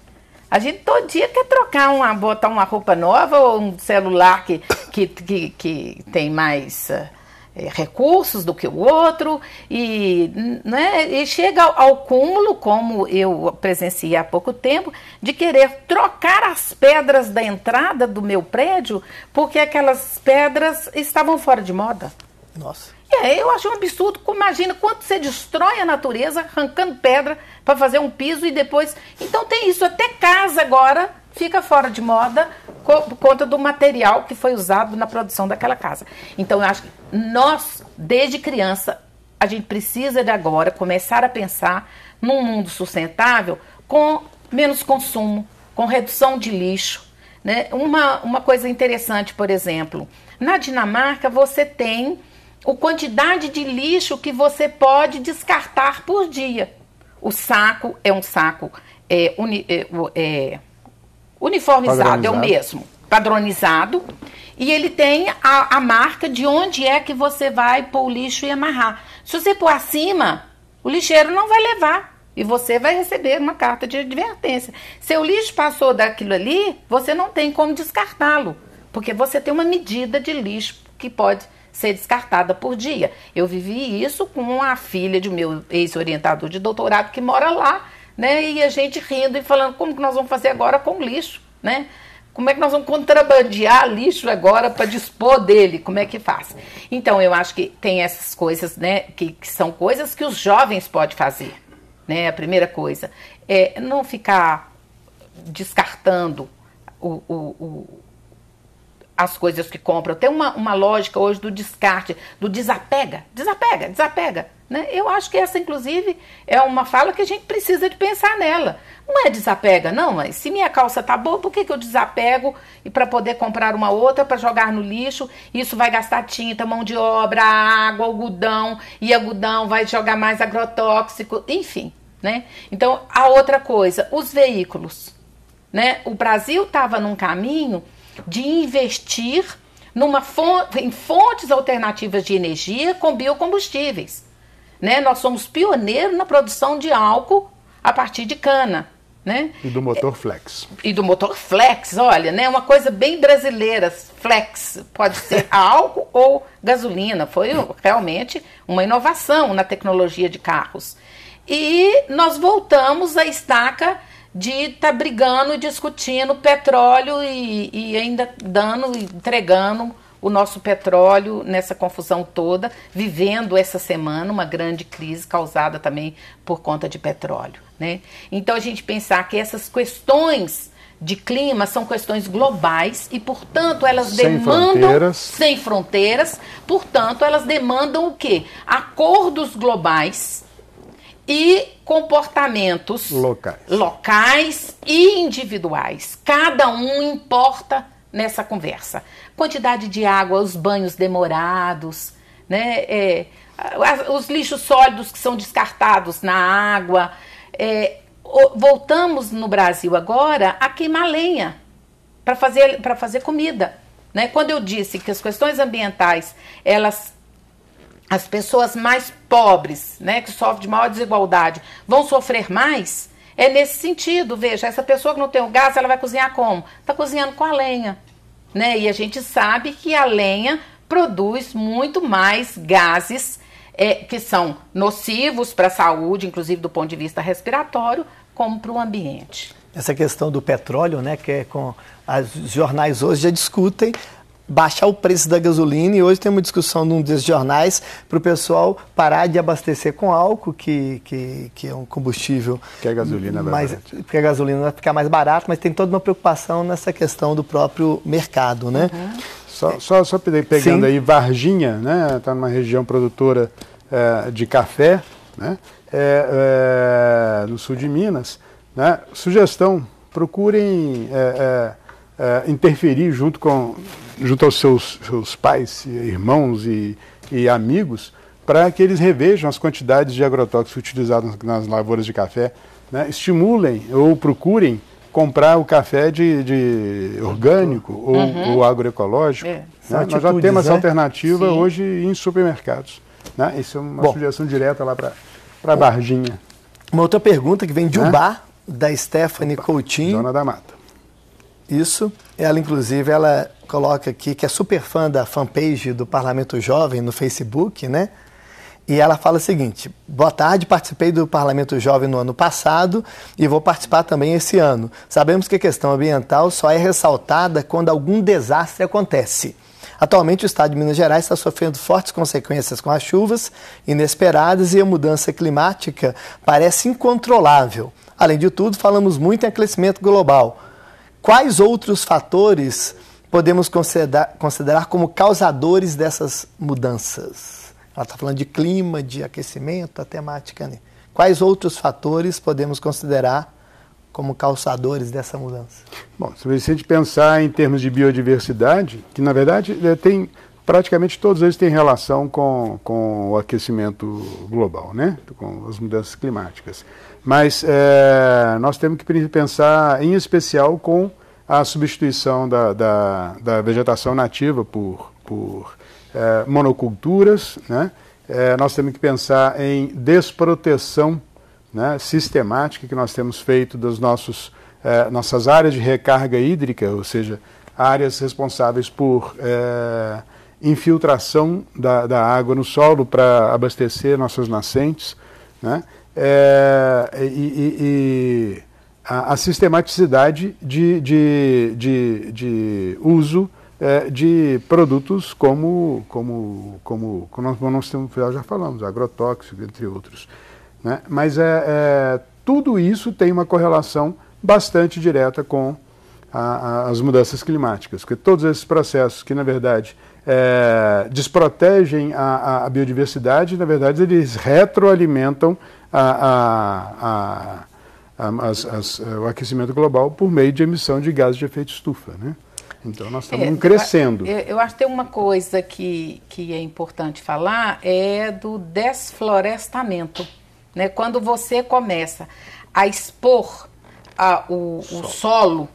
A gente todo dia quer trocar uma, botar uma roupa nova ou um celular que, que, que, que tem mais. Uh, é, recursos do que o outro e, né, e chega ao, cúmulo, como eu presenciei há pouco tempo, de querer trocar as pedras da entrada do meu prédio porque aquelas pedras estavam fora de moda. Nossa. E aí eu acho um absurdo. Imagina quanto você destrói a natureza arrancando pedra para fazer um piso e depois. Então tem isso. Até casa agora fica fora de moda por conta do material que foi usado na produção daquela casa. Então eu acho que nós, desde criança, a gente precisa de agora começar a pensar num mundo sustentável com menos consumo, com redução de lixo. Né? Uma, uma coisa interessante, por exemplo, na Dinamarca você tem a quantidade de lixo que você pode descartar por dia. O saco é um saco é, uni, é, é Uniformizado, é o mesmo. Padronizado. E ele tem a, a marca de onde é que você vai pôr o lixo e amarrar. Se você pôr acima, o lixeiro não vai levar. E você vai receber uma carta de advertência. Se o lixo passou daquilo ali, você não tem como descartá-lo. Porque você tem uma medida de lixo que pode ser descartada por dia. Eu vivi isso com a filha de meu ex-orientador de doutorado que mora lá né? E a gente rindo e falando como que nós vamos fazer agora com o lixo, né? Como é que nós vamos contrabandear lixo agora para dispor dele? Como é que faz? Então, eu acho que tem essas coisas, né? Que, que são coisas que os jovens podem fazer, né? A primeira coisa é não ficar descartando o, o, o as coisas que compram. Tem uma, uma lógica hoje do descarte, do desapega, desapega, desapega. Né? Eu acho que essa, inclusive, é uma fala que a gente precisa de pensar nela. Não é desapega, não, mas se minha calça tá boa, por que, que eu desapego e para poder comprar uma outra para jogar no lixo? Isso vai gastar tinta, mão de obra, água, algodão, e algodão vai jogar mais agrotóxico, enfim. Né? Então, a outra coisa, os veículos. Né? O Brasil estava num caminho de investir numa fonte, em fontes alternativas de energia com biocombustíveis. Né? Nós somos pioneiros na produção de álcool a partir de cana. Né? E do motor flex. E do motor flex, olha, né? Uma coisa bem brasileira, flex, pode ser álcool ou gasolina. Foi realmente uma inovação na tecnologia de carros. E nós voltamos à estaca de estar tá brigando e discutindo petróleo e, e ainda dando e entregando o nosso petróleo nessa confusão toda, vivendo essa semana uma grande crise causada também por conta de petróleo. Né? Então a gente pensar que essas questões de clima são questões globais e, portanto, elas sem demandam fronteiras. sem fronteiras, portanto, elas demandam o quê? Acordos globais e comportamentos locais. locais e individuais. Cada um importa nessa conversa quantidade de água, os banhos demorados, né? É, os lixos sólidos que são descartados na água. É, voltamos no Brasil agora a queimar lenha para fazer, para fazer comida. Né? Quando eu disse que as questões ambientais, elas as pessoas mais pobres, né, que sofrem de maior desigualdade, vão sofrer mais, é nesse sentido. Veja, essa pessoa que não tem o gás, ela vai cozinhar como? Está cozinhando com a lenha né? E a gente sabe que a lenha produz muito mais gases é, que são nocivos para a saúde, inclusive do ponto de vista respiratório, como para o ambiente. Essa questão do petróleo, né, que é com os jornais hoje já discutem baixar o preço da gasolina e hoje tem uma discussão num desses jornais para o pessoal parar de abastecer com álcool, que, que, que é um combustível. Que a é gasolina é mais, é Porque a gasolina vai ficar mais barata, mas tem toda uma preocupação nessa questão do próprio mercado, né? Uhum. Só, só, só, pegando Sim. aí, Varginha, né? Está numa região produtora é, de café, né? É, é no sul de Minas. Né? Sugestão, procurem interferir junto com junto aos seus, seus pais, irmãos e, e amigos, para que eles revejam as quantidades de agrotóxicos utilizados nas lavouras de café, né? estimulem ou procurem comprar o café de, de orgânico ou, uhum. ou agroecológico. É. Né? Nós já temos essa né? alternativa hoje em supermercados. Né? Isso é uma Bom, sugestão direta lá para a Barginha. Uma outra pergunta que vem de né? Ubá, da Stephanie Opa, Coutinho. Dona da Mata isso. Ela, inclusive, ela coloca aqui que é super fã da fanpage do Parlamento Jovem no Facebook, né? E ela fala o seguinte: boa tarde, participei do Parlamento Jovem no ano passado e vou participar também esse ano. Sabemos que a questão ambiental só é ressaltada quando algum desastre acontece. Atualmente, o estado de Minas Gerais está sofrendo fortes consequências com as chuvas inesperadas e a mudança climática parece incontrolável. Além de tudo, falamos muito em aquecimento global Quais outros fatores podemos considerar, considerar como causadores dessas mudanças? Ela está falando de clima, de aquecimento, a temática. Né? Quais outros fatores podemos considerar como causadores dessa mudança? Bom, se a gente pensar em termos de biodiversidade, que na verdade é, tem praticamente todos eles têm relação com, com o aquecimento global, né? com as mudanças climáticas. Mas é, nós temos que pensar, em especial, com a substituição da, da, da vegetação nativa por, por é, monoculturas. Né? É, nós temos que pensar em desproteção né, sistemática que nós temos feito das nossos, é, nossas áreas de recarga hídrica, ou seja, áreas responsáveis por é, infiltração da, da água no solo para abastecer nossas nascentes. Né? é, e, e, e a, a, sistematicidade de, de, de, de uso é, de produtos como, como, como, como nós, nós temos, já falamos, agrotóxico, entre outros. Né? Mas é, é, tudo isso tem uma correlação bastante direta com a, a, as mudanças climáticas, porque todos esses processos que, na verdade, é, desprotegem a, a, biodiversidade, na verdade, eles retroalimentam a, a, as, as, é, o aquecimento global por meio de emissão de gases de efeito estufa. Né? Então, nós estamos é, crescendo. Eu, é, eu, acho que tem uma coisa que, que é importante falar, é do desflorestamento. Né? Quando você começa a expor a, o, o solo, solo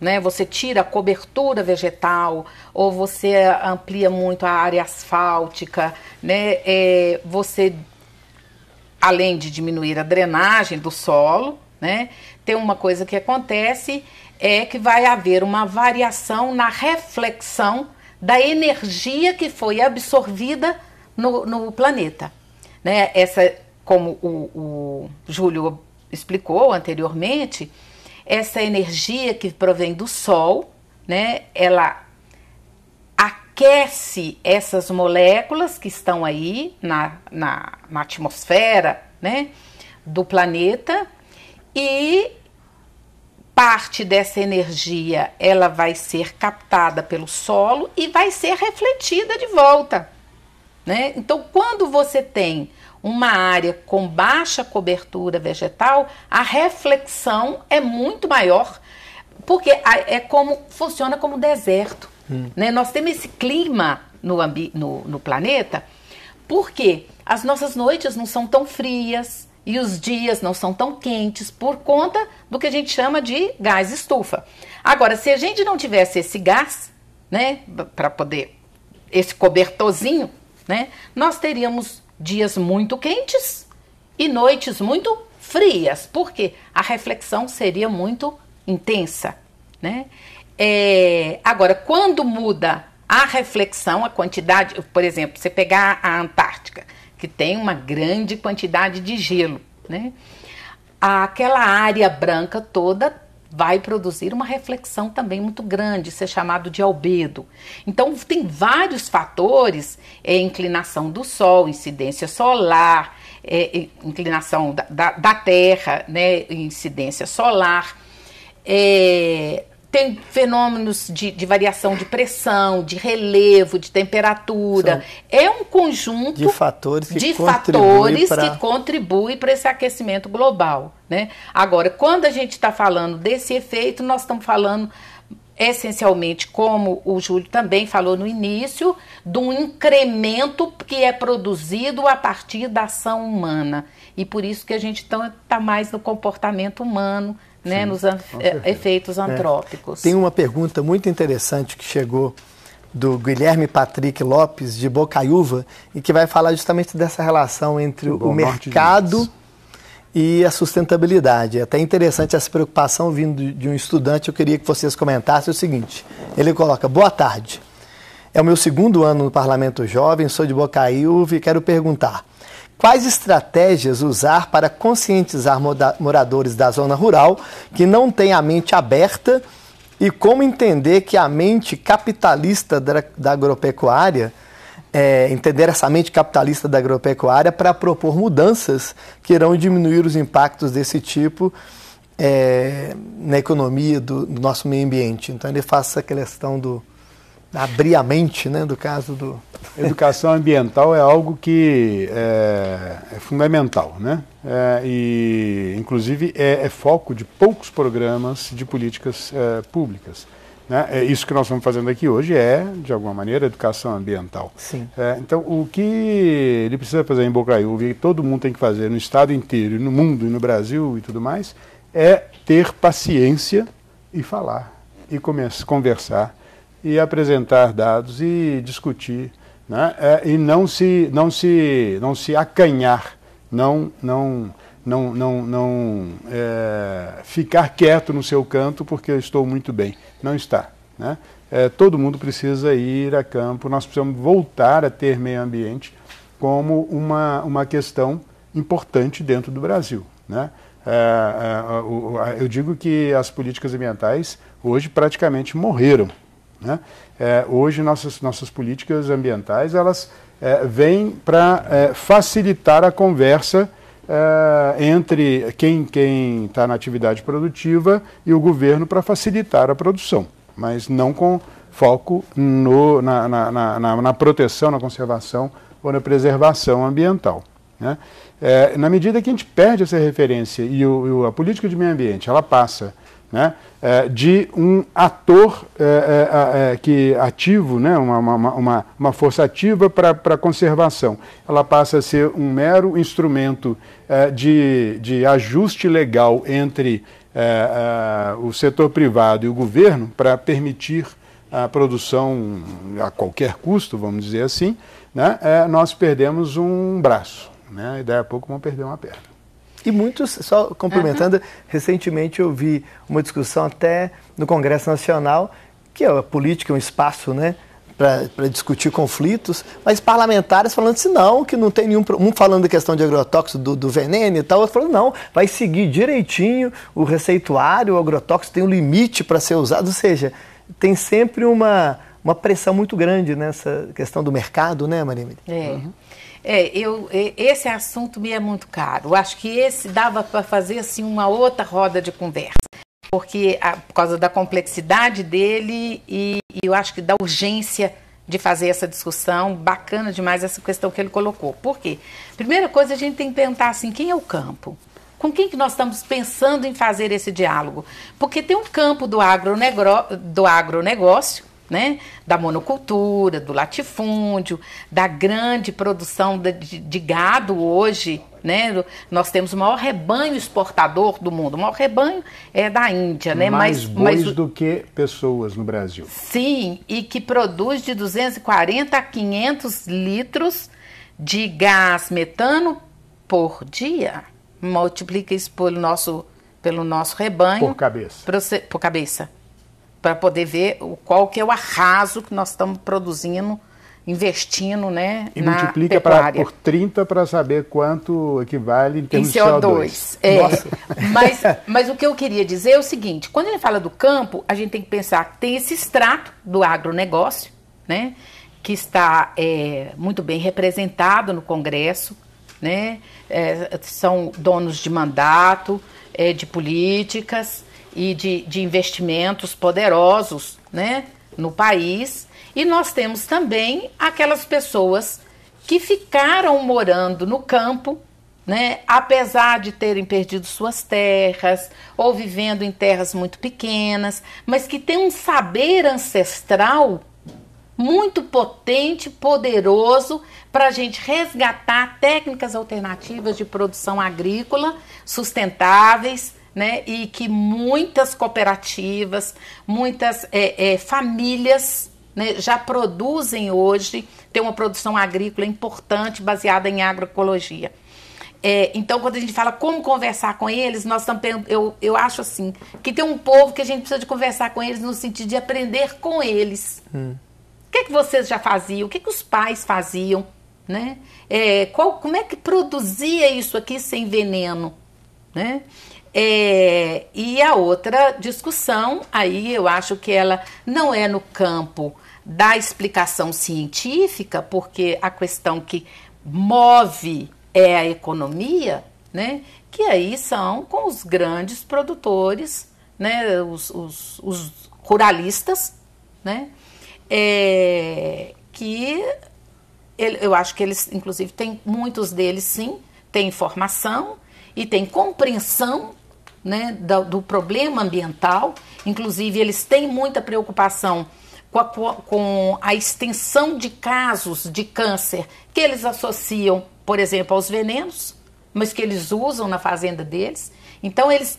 né? Você tira a cobertura vegetal ou você amplia muito a área asfáltica, né? É, você, além de diminuir a drenagem do solo, né? Tem uma coisa que acontece é que vai haver uma variação na reflexão da energia que foi absorvida no, no planeta, né? Essa, como o, o Júlio explicou anteriormente, essa energia que provém do Sol, né, ela aquece essas moléculas que estão aí na, na, na atmosfera né, do planeta e parte dessa energia ela vai ser captada pelo solo e vai ser refletida de volta. Né? Então, quando você tem uma área com baixa cobertura vegetal, a reflexão é muito maior, porque é como funciona como deserto. Hum. Né? Nós temos esse clima no, no, no planeta, porque as nossas noites não são tão frias e os dias não são tão quentes por conta do que a gente chama de gás estufa. Agora, se a gente não tivesse esse gás, né, para poder esse cobertorzinho, né, nós teríamos dias muito quentes e noites muito frias, porque a reflexão seria muito intensa, né? É, agora, quando muda a reflexão, a quantidade, por exemplo, você pegar a Antártica, que tem uma grande quantidade de gelo, né? Aquela área branca toda vai produzir uma reflexão também muito grande, ser chamado de albedo. Então, tem vários fatores: é, inclinação do Sol, incidência solar, é, inclinação da, da, da, Terra, né, incidência solar, é, tem fenômenos de, de, variação de pressão, de relevo, de temperatura. São é um conjunto de fatores que de contribui para contribui esse aquecimento global. Né? Agora, quando a gente está falando desse efeito, nós estamos falando essencialmente, como o Júlio também falou no início, de um incremento que é produzido a partir da ação humana. E por isso que a gente está mais no comportamento humano, né, nos an é, efeitos é. antrópicos. É. Tem uma pergunta muito interessante que chegou do Guilherme Patrick Lopes, de Bocaiúva, e que vai falar justamente dessa relação entre o mercado e a sustentabilidade. É até interessante essa preocupação vindo de um estudante. Eu queria que vocês comentassem o seguinte: ele coloca, boa tarde. É o meu segundo ano no Parlamento Jovem, sou de Bocaiúva e quero perguntar: Quais estratégias usar para conscientizar moradores da zona rural que não têm a mente aberta e como entender que a mente capitalista da, agropecuária, é, entender essa mente capitalista da agropecuária para propor mudanças que irão diminuir os impactos desse tipo é, na economia do, do, nosso meio ambiente. Então ele faz essa questão do, abrir a mente, né, do caso do... Educação ambiental é algo que é, é fundamental, né? É, e, inclusive, é, é, foco de poucos programas de políticas é, públicas. Né? É, isso que nós estamos fazendo aqui hoje é, de alguma maneira, educação ambiental. Sim. É, então, o que ele precisa fazer em Bocaiúva e todo mundo tem que fazer no estado inteiro, no mundo e no Brasil e tudo mais, é ter paciência e falar, e começar, conversar, e apresentar dados e discutir, né? É, e não se, não se, não se acanhar, não, não, não, não, não é, ficar quieto no seu canto porque eu estou muito bem. Não está. Né? É, todo mundo precisa ir a campo, nós precisamos voltar a ter meio ambiente como uma, uma questão importante dentro do Brasil. Né? É, é, eu digo que as políticas ambientais hoje praticamente morreram. Né? É, hoje nossas, nossas políticas ambientais elas é, vêm para é, facilitar a conversa é, entre quem quem está na atividade produtiva e o governo para facilitar a produção, mas não com foco no, na, na, na, na proteção, na conservação ou na preservação ambiental. Né? É, na medida que a gente perde essa referência e, o, e a política de meio ambiente ela passa né, é, de um ator é, é, é, que ativo, né, uma, uma, uma, uma força ativa para a conservação. Ela passa a ser um mero instrumento é, de, de ajuste legal entre é, o setor privado e o governo para permitir a produção a qualquer custo, vamos dizer assim, né, nós perdemos um braço. Né, e daí a pouco vamos perder uma perna. E muitos, só complementando, uhum. recentemente eu vi uma discussão até no Congresso Nacional, que é a política é um espaço, né? para discutir conflitos, mas parlamentares falando assim, não, que não tem nenhum. Um falando da questão de agrotóxico, do, do veneno e tal, outro falando, não, vai seguir direitinho o receituário, o agrotóxico tem um limite para ser usado, ou seja, tem sempre uma, uma pressão muito grande nessa questão do mercado, né, Maria? É. Uhum. É, eu, esse assunto me é muito caro. Acho que esse dava para fazer assim uma outra roda de conversa, porque a, por causa da complexidade dele e, e, eu acho que da urgência de fazer essa discussão, bacana demais essa questão que ele colocou. Por quê? Primeira coisa, a gente tem que perguntar assim, quem é o campo? Com quem que nós estamos pensando em fazer esse diálogo? Porque tem um campo do, agronegro, do agronegócio, né? da monocultura, do latifúndio, da grande produção de, de gado hoje. Né? Nós temos o maior rebanho exportador do mundo. O maior rebanho é da Índia. Né? Mais mas, bois mas... do que pessoas no Brasil. Sim, e que produz de 240 a 500 litros de gás metano por dia. Multiplica isso pelo nosso, pelo nosso rebanho. Por cabeça. por cabeça para poder ver o, qual que é o arraso que nós estamos produzindo, investindo né, e na multiplica Pra, por 30 para saber quanto equivale em termos em CO2. de CO2. É. Mas, mas o que eu queria dizer é o seguinte, quando ele fala do campo, a gente tem que pensar que tem esse extrato do agronegócio, né, que está é, muito bem representado no Congresso, né, é, são donos de mandato, é, de políticas, e de, de investimentos poderosos né, no país. E nós temos também aquelas pessoas que ficaram morando no campo, né, apesar de terem perdido suas terras ou vivendo em terras muito pequenas, mas que tem um saber ancestral muito potente, poderoso, para a gente resgatar técnicas alternativas de produção agrícola sustentáveis, né? E que muitas cooperativas, muitas é, é, famílias né, já produzem hoje, tem uma produção agrícola importante baseada em agroecologia. É, então, quando a gente fala como conversar com eles, nós também, eu, eu acho assim, que tem um povo que a gente precisa de conversar com eles no sentido de aprender com eles. Hum. O que, é que vocês já faziam? O que, é que os pais faziam? Né? É, qual, como é que produzia isso aqui sem veneno? Né? É, e a outra discussão, aí eu acho que ela não é no campo da explicação científica, porque a questão que move é a economia, né? que aí são com os grandes produtores, né? os, os, os ruralistas, né? É, que ele, eu acho que eles, inclusive, tem muitos deles sim, têm formação e têm compreensão né, do, do problema ambiental. Inclusive, eles têm muita preocupação com a, com a extensão de casos de câncer que eles associam, por exemplo, aos venenos, mas que eles usam na fazenda deles. Então, eles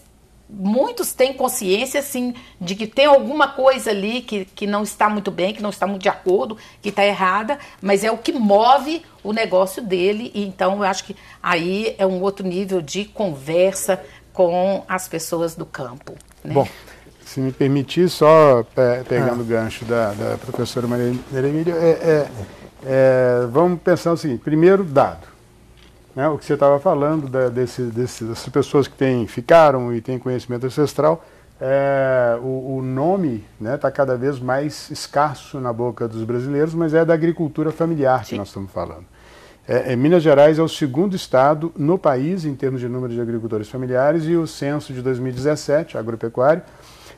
muitos têm consciência, assim, de que tem alguma coisa ali que, que não está muito bem, que não está muito de acordo, que está errada, mas é o que move o negócio dele. E então, eu acho que aí é um outro nível de conversa com as pessoas do campo. Né? Bom, se me permitir, só pe pegando ah. o gancho da, da professora Maria Emília, é, é, é, vamos pensar o seguinte: primeiro, dado. Né, o que você estava falando da, desse, desse, dessas pessoas que têm, ficaram e têm conhecimento ancestral, é, o, o, nome está né, tá cada vez mais escasso na boca dos brasileiros, mas é da agricultura familiar Sim. que nós estamos falando. É, é, Minas Gerais é o segundo estado no país em termos de número de agricultores familiares e o censo de 2017, agropecuário,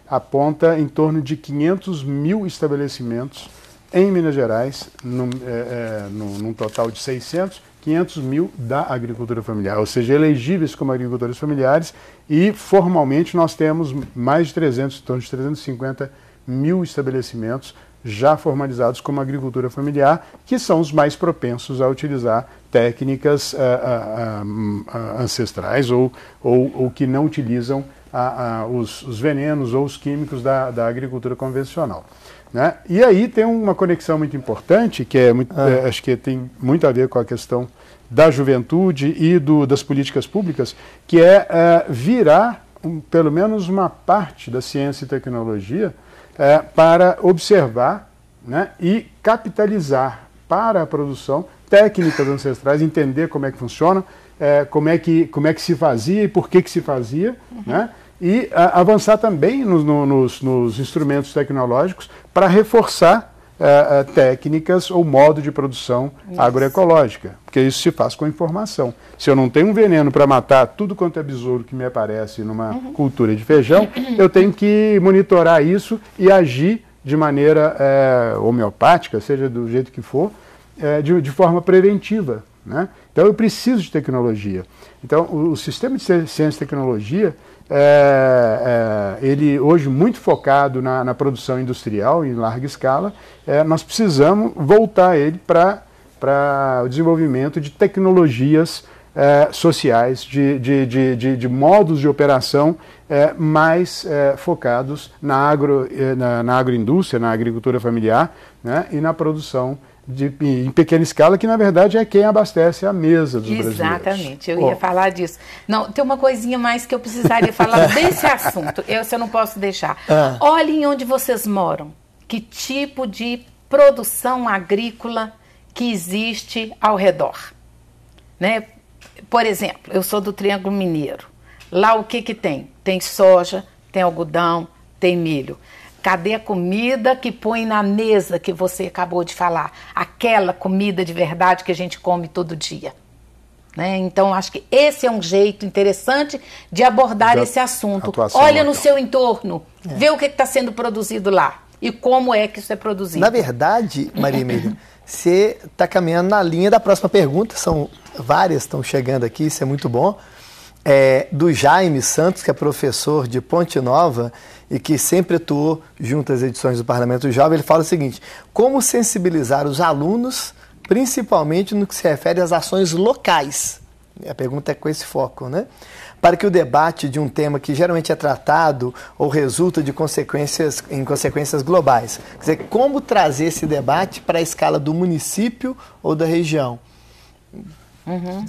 aponta em torno de 500 mil estabelecimentos em Minas Gerais, num, é, é, num, num total de 600, 500 mil da agricultura familiar, ou seja, elegíveis como agricultores familiares e formalmente nós temos mais de 300, em torno de 350 mil estabelecimentos já formalizados como agricultura familiar, que são os mais propensos a utilizar técnicas eh, eh, eh, hum, ancestrais ou, ou, ou, que não utilizam ah, ah, os, os, venenos ou os químicos da, da agricultura convencional. Né? E aí tem uma conexão muito importante, que é, muito, é, acho que tem muito a ver com a questão da juventude e do, das políticas públicas, que é, virar um, pelo menos uma parte da ciência e tecnologia é, para observar né, e capitalizar para a produção técnicas ancestrais, entender como é que funciona, é, como, é que, como é que se fazia e por que, que se fazia, uhum. né? e a, avançar também no, no, nos, nos instrumentos tecnológicos para reforçar uh, uh, técnicas ou modo de produção isso. agroecológica, porque isso se faz com informação. Se eu não tenho um veneno para matar tudo quanto é besouro que me aparece numa uhum. cultura de feijão, eu tenho que monitorar isso e agir de maneira é, homeopática, seja do jeito que for, é, de, de forma preventiva. Né? Então eu preciso de tecnologia. Então o, o sistema de ciência e tecnologia é, é, ele hoje muito focado na, na, produção industrial em larga escala, é, nós precisamos voltar ele para o desenvolvimento de tecnologias é, sociais, de, de, de, de, modos de operação é, mais é, focados na, agro, na, na agroindústria, na agricultura familiar né, e na produção industrial de, em pequena escala, que na verdade é quem abastece a mesa dos Exatamente, brasileiros. Exatamente, eu ia falar disso. Não, tem uma coisinha mais que eu precisaria falar desse assunto, eu, eu não posso deixar. Ah. Olhem onde vocês moram, que tipo de produção agrícola que existe ao redor. Né? Por exemplo, eu sou do Triângulo Mineiro. Lá o que, que tem? Tem soja, tem algodão, tem milho. Cadê a comida que põe na mesa que você acabou de falar? Aquela comida de verdade que a gente come todo dia. Né? Então, acho que esse é um jeito interessante de abordar esse assunto. Olha no então. seu entorno, é. vê o que está sendo produzido lá e como é que isso é produzido. Na verdade, Maria Emília, você está caminhando na linha da próxima pergunta, são várias estão chegando aqui, isso é muito bom. É, do Jaime Santos, que é professor de Ponte Nova, e que sempre atuou junto às edições do Parlamento Jovem, ele fala o seguinte: como sensibilizar os alunos, principalmente no que se refere às ações locais? A pergunta é com esse foco, né? Para que o debate de um tema que geralmente é tratado ou resulta de consequências em consequências globais. Quer dizer, como trazer esse debate para a escala do município ou da região? Uhum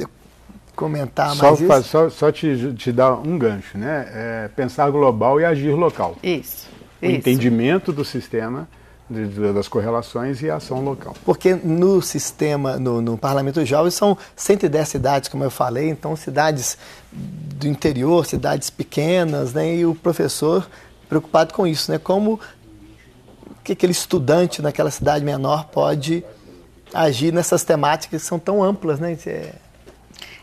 comentar só, mais isso? Só, só te, te dar um gancho, né? É pensar global e agir local. Isso. O isso. entendimento do sistema, de, de, das correlações e a ação local. Porque no sistema, no, no Parlamento Jovem, são 110 cidades, como eu falei, então cidades do interior, cidades pequenas, né? E o professor preocupado com isso, né? Como que aquele estudante naquela cidade menor pode agir nessas temáticas que são tão amplas, né?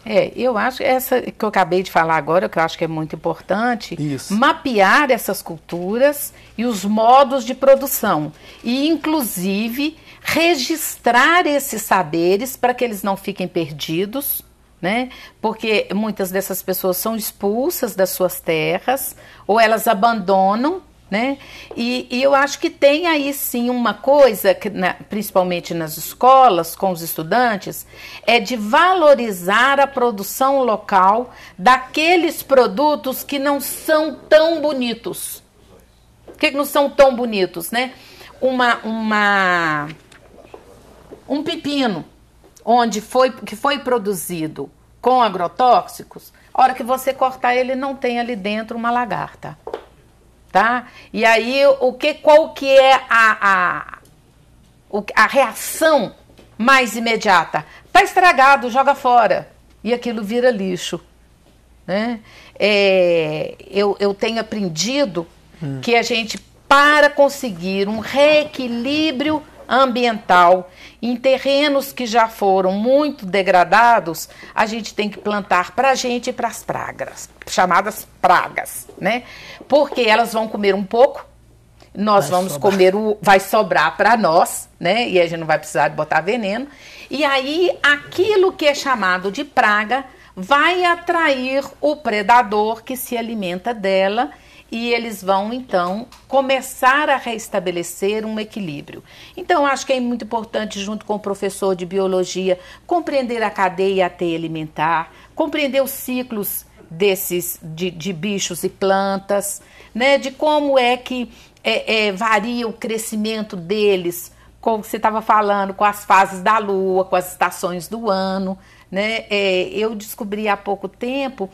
É, eu acho essa que eu acabei de falar agora, que eu acho que é muito importante, Isso. mapear essas culturas e os modos de produção e inclusive registrar esses saberes para que eles não fiquem perdidos, né? Porque muitas dessas pessoas são expulsas das suas terras ou elas abandonam né? E, e, eu acho que tem aí sim uma coisa, que na, principalmente nas escolas, com os estudantes, é de valorizar a produção local daqueles produtos que não são tão bonitos. Por que, não são tão bonitos, né? Uma, uma, um pepino onde foi, que foi produzido com agrotóxicos, hora que você cortar ele não tem ali dentro uma lagarta tá? E aí o que, qual que é a, a, a reação mais imediata? Tá estragado, joga fora e aquilo vira lixo, né? É, eu, eu tenho aprendido hum. que a gente para conseguir um reequilíbrio ambiental. Em terrenos que já foram muito degradados, a gente tem que plantar para a gente e para as pragas, chamadas pragas, né? Porque elas vão comer um pouco, nós vai vamos sobrar. comer o. vai sobrar para nós, né? E a gente não vai precisar de botar veneno. E aí, aquilo que é chamado de praga vai atrair o predador que se alimenta dela e eles vão então começar a restabelecer um equilíbrio. Então, acho que é muito importante, junto com o professor de biologia, compreender a cadeia AT alimentar, compreender os ciclos desses de, de bichos e plantas, né? De como é que é, é, varia o crescimento deles, como você estava falando, com as fases da lua, com as estações do ano. Né? É, eu descobri há pouco tempo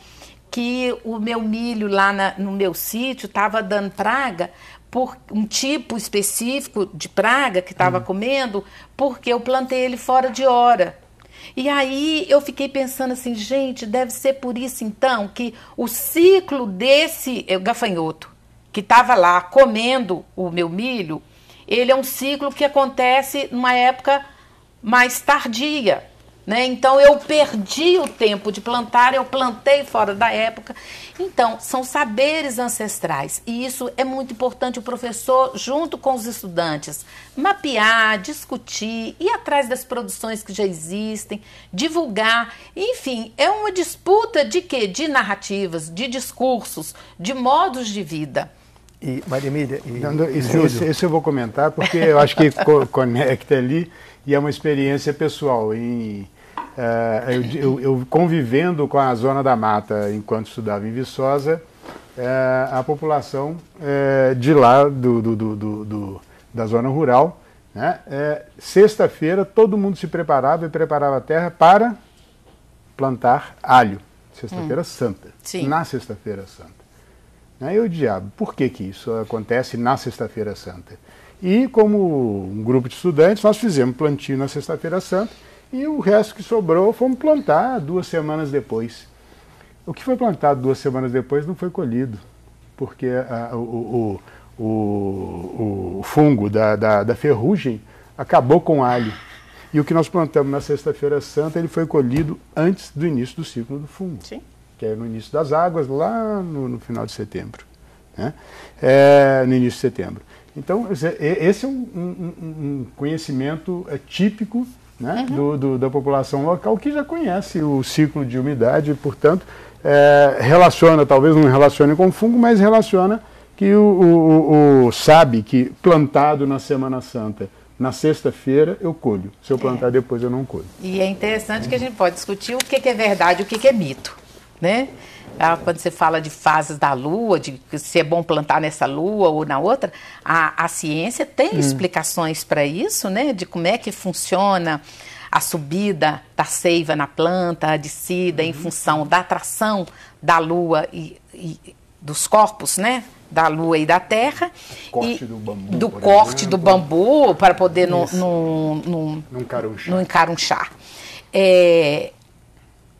que o meu milho lá na, no meu sítio estava dando praga por um tipo específico de praga que estava uhum. comendo, porque eu plantei ele fora de hora. E aí eu fiquei pensando assim, gente, deve ser por isso então que o ciclo desse é, gafanhoto que estava lá comendo o meu milho, ele é um ciclo que acontece numa época mais tardia. Né? Então eu perdi o tempo de plantar, eu plantei fora da época. Então, são saberes ancestrais e isso é muito importante o professor, junto com os estudantes, mapear, discutir, ir atrás das produções que já existem, divulgar. Enfim, é uma disputa de quê? De narrativas, de discursos, de modos de vida. E, Maria Emília, e, Não, esse, eu vou comentar porque eu acho que co conecta ali e é uma experiência pessoal. Em, é, eu, eu, eu, convivendo com a zona da mata enquanto estudava em Viçosa, é, a população é, de lá do, do, do, do da zona rural, né? sexta-feira todo mundo se preparava e preparava a terra para plantar alho. Sexta-feira hum. santa. Sim. Na sexta-feira santa. Aí né, o diabo, por que, que isso acontece na Sexta-feira Santa? E como um grupo de estudantes, nós fizemos plantio na Sexta-feira Santa e o resto que sobrou fomos plantar duas semanas depois. O que foi plantado duas semanas depois não foi colhido, porque a, o, o, o, o, fungo da, da, da ferrugem acabou com o alho. E o que nós plantamos na Sexta-feira Santa, ele foi colhido antes do início do ciclo do fungo. Sim. Que é no início das águas, lá no, no final de setembro. Né? É, no início de setembro. Então, esse é, é um, um, um conhecimento é, típico né, uhum. do, do, da população local que já conhece o ciclo de umidade, portanto, é, relaciona, talvez não relacione com fungo, mas relaciona que o, o, o sabe que plantado na Semana Santa na sexta-feira eu colho. Se eu é. plantar é. depois eu não colho. E é interessante que a gente pode discutir o que, é verdade e o que é mito, né? Ah, quando você fala de fases da lua, de se é bom plantar nessa lua ou na outra, a, a ciência tem hum. explicações para isso, né? De como é que funciona a subida da seiva na planta, a descida hum. em uhum. função da atração da lua e, e, dos corpos, né? Da lua e da terra. Corte e do bambu. Do corte exemplo. do bambu para poder não encarunchar. No, no, no, não encarunchar. É,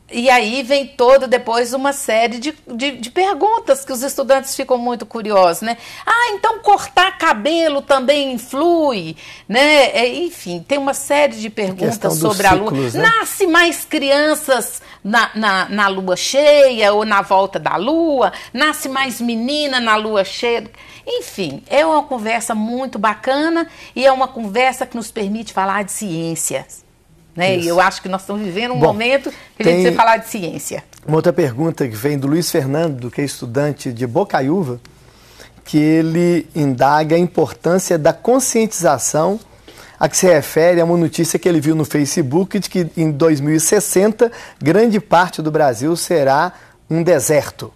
e aí vem todo depois uma série de, de, de, perguntas que os estudantes ficam muito curiosos, né? Ah, então cortar cabelo também influi, né? É, enfim, tem uma série de perguntas sobre ciclos, a lua. Né? Nasce mais crianças na, na, na lua cheia ou na volta da lua? Nasce mais menina na lua cheia? Enfim, é uma conversa muito bacana e é uma conversa que nos permite falar de ciências né? E eu acho que nós estamos vivendo um Bom, momento que a gente precisa falar de ciência. Uma outra pergunta que vem do Luiz Fernando, que é estudante de Bocaiúva, que ele indaga a importância da conscientização a que se refere a é uma notícia que ele viu no Facebook de que em 2060 grande parte do Brasil será um deserto.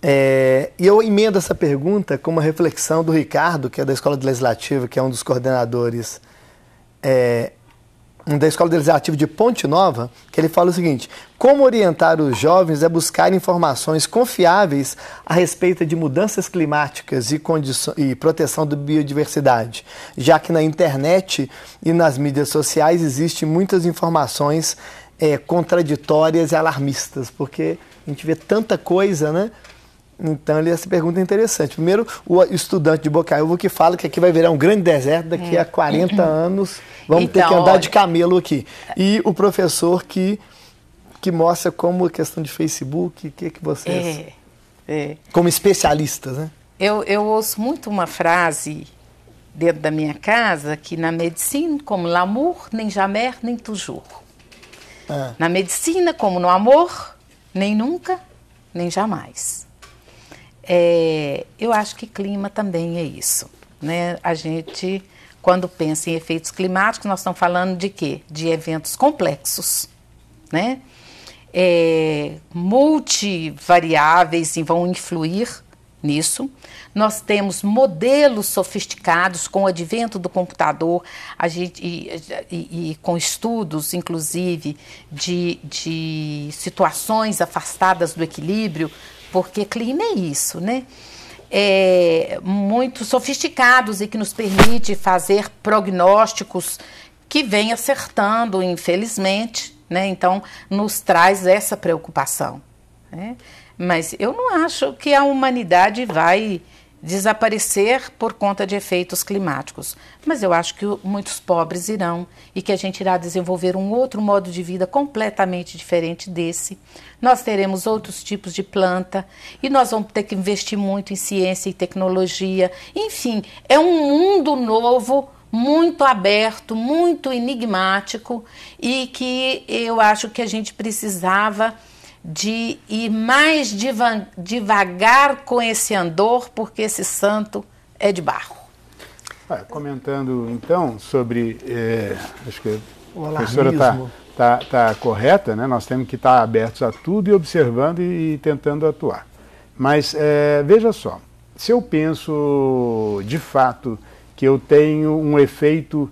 É, e eu emendo essa pergunta com uma reflexão do Ricardo, que é da Escola Legislativa, que é um dos coordenadores é, da Escola de Designativa é de Ponte Nova, que ele fala o seguinte: como orientar os jovens é buscar informações confiáveis a respeito de mudanças climáticas e, e proteção da biodiversidade, já que na internet e nas mídias sociais existem muitas informações é, contraditórias e alarmistas, porque a gente vê tanta coisa, né? Então, essa pergunta é interessante. Primeiro, o estudante de Bocaiúva que fala que aqui vai virar um grande deserto daqui a 40 é. uhum. anos, vamos então, ter que então, andar de camelo aqui. E o professor que, que mostra como a questão de Facebook, o que, que vocês. É, é. Como especialistas, né? Eu, eu ouço muito uma frase dentro da minha casa que na medicina, como l'amour, nem jamais, nem toujours. Ah. Na medicina, como no amor, nem nunca, nem jamais. É, eu acho que clima também é isso. Né? A gente, quando pensa em efeitos climáticos, nós estamos falando de quê? De eventos complexos, né? É, multivariáveis e vão influir nisso. Nós temos modelos sofisticados com o advento do computador a gente, e, e, e com estudos, inclusive, de, de situações afastadas do equilíbrio, porque clima é isso, né? É, muito sofisticados e que nos permite fazer prognósticos que vem acertando, infelizmente, né? Então nos traz essa preocupação. Né? Mas eu não acho que a humanidade vai desaparecer por conta de efeitos climáticos. Mas eu acho que muitos pobres irão e que a gente irá desenvolver um outro modo de vida completamente diferente desse. Nós teremos outros tipos de planta e nós vamos ter que investir muito em ciência e tecnologia. Enfim, é um mundo novo. Muito aberto, muito enigmático e que eu acho que a gente precisava de ir mais deva devagar com esse andor, porque esse santo é de barro. Ah, comentando então sobre. É, acho que o a professora está tá, tá correta, né? nós temos que estar tá abertos a tudo e observando e, e tentando atuar. Mas é, veja só, se eu penso de fato que eu tenho um efeito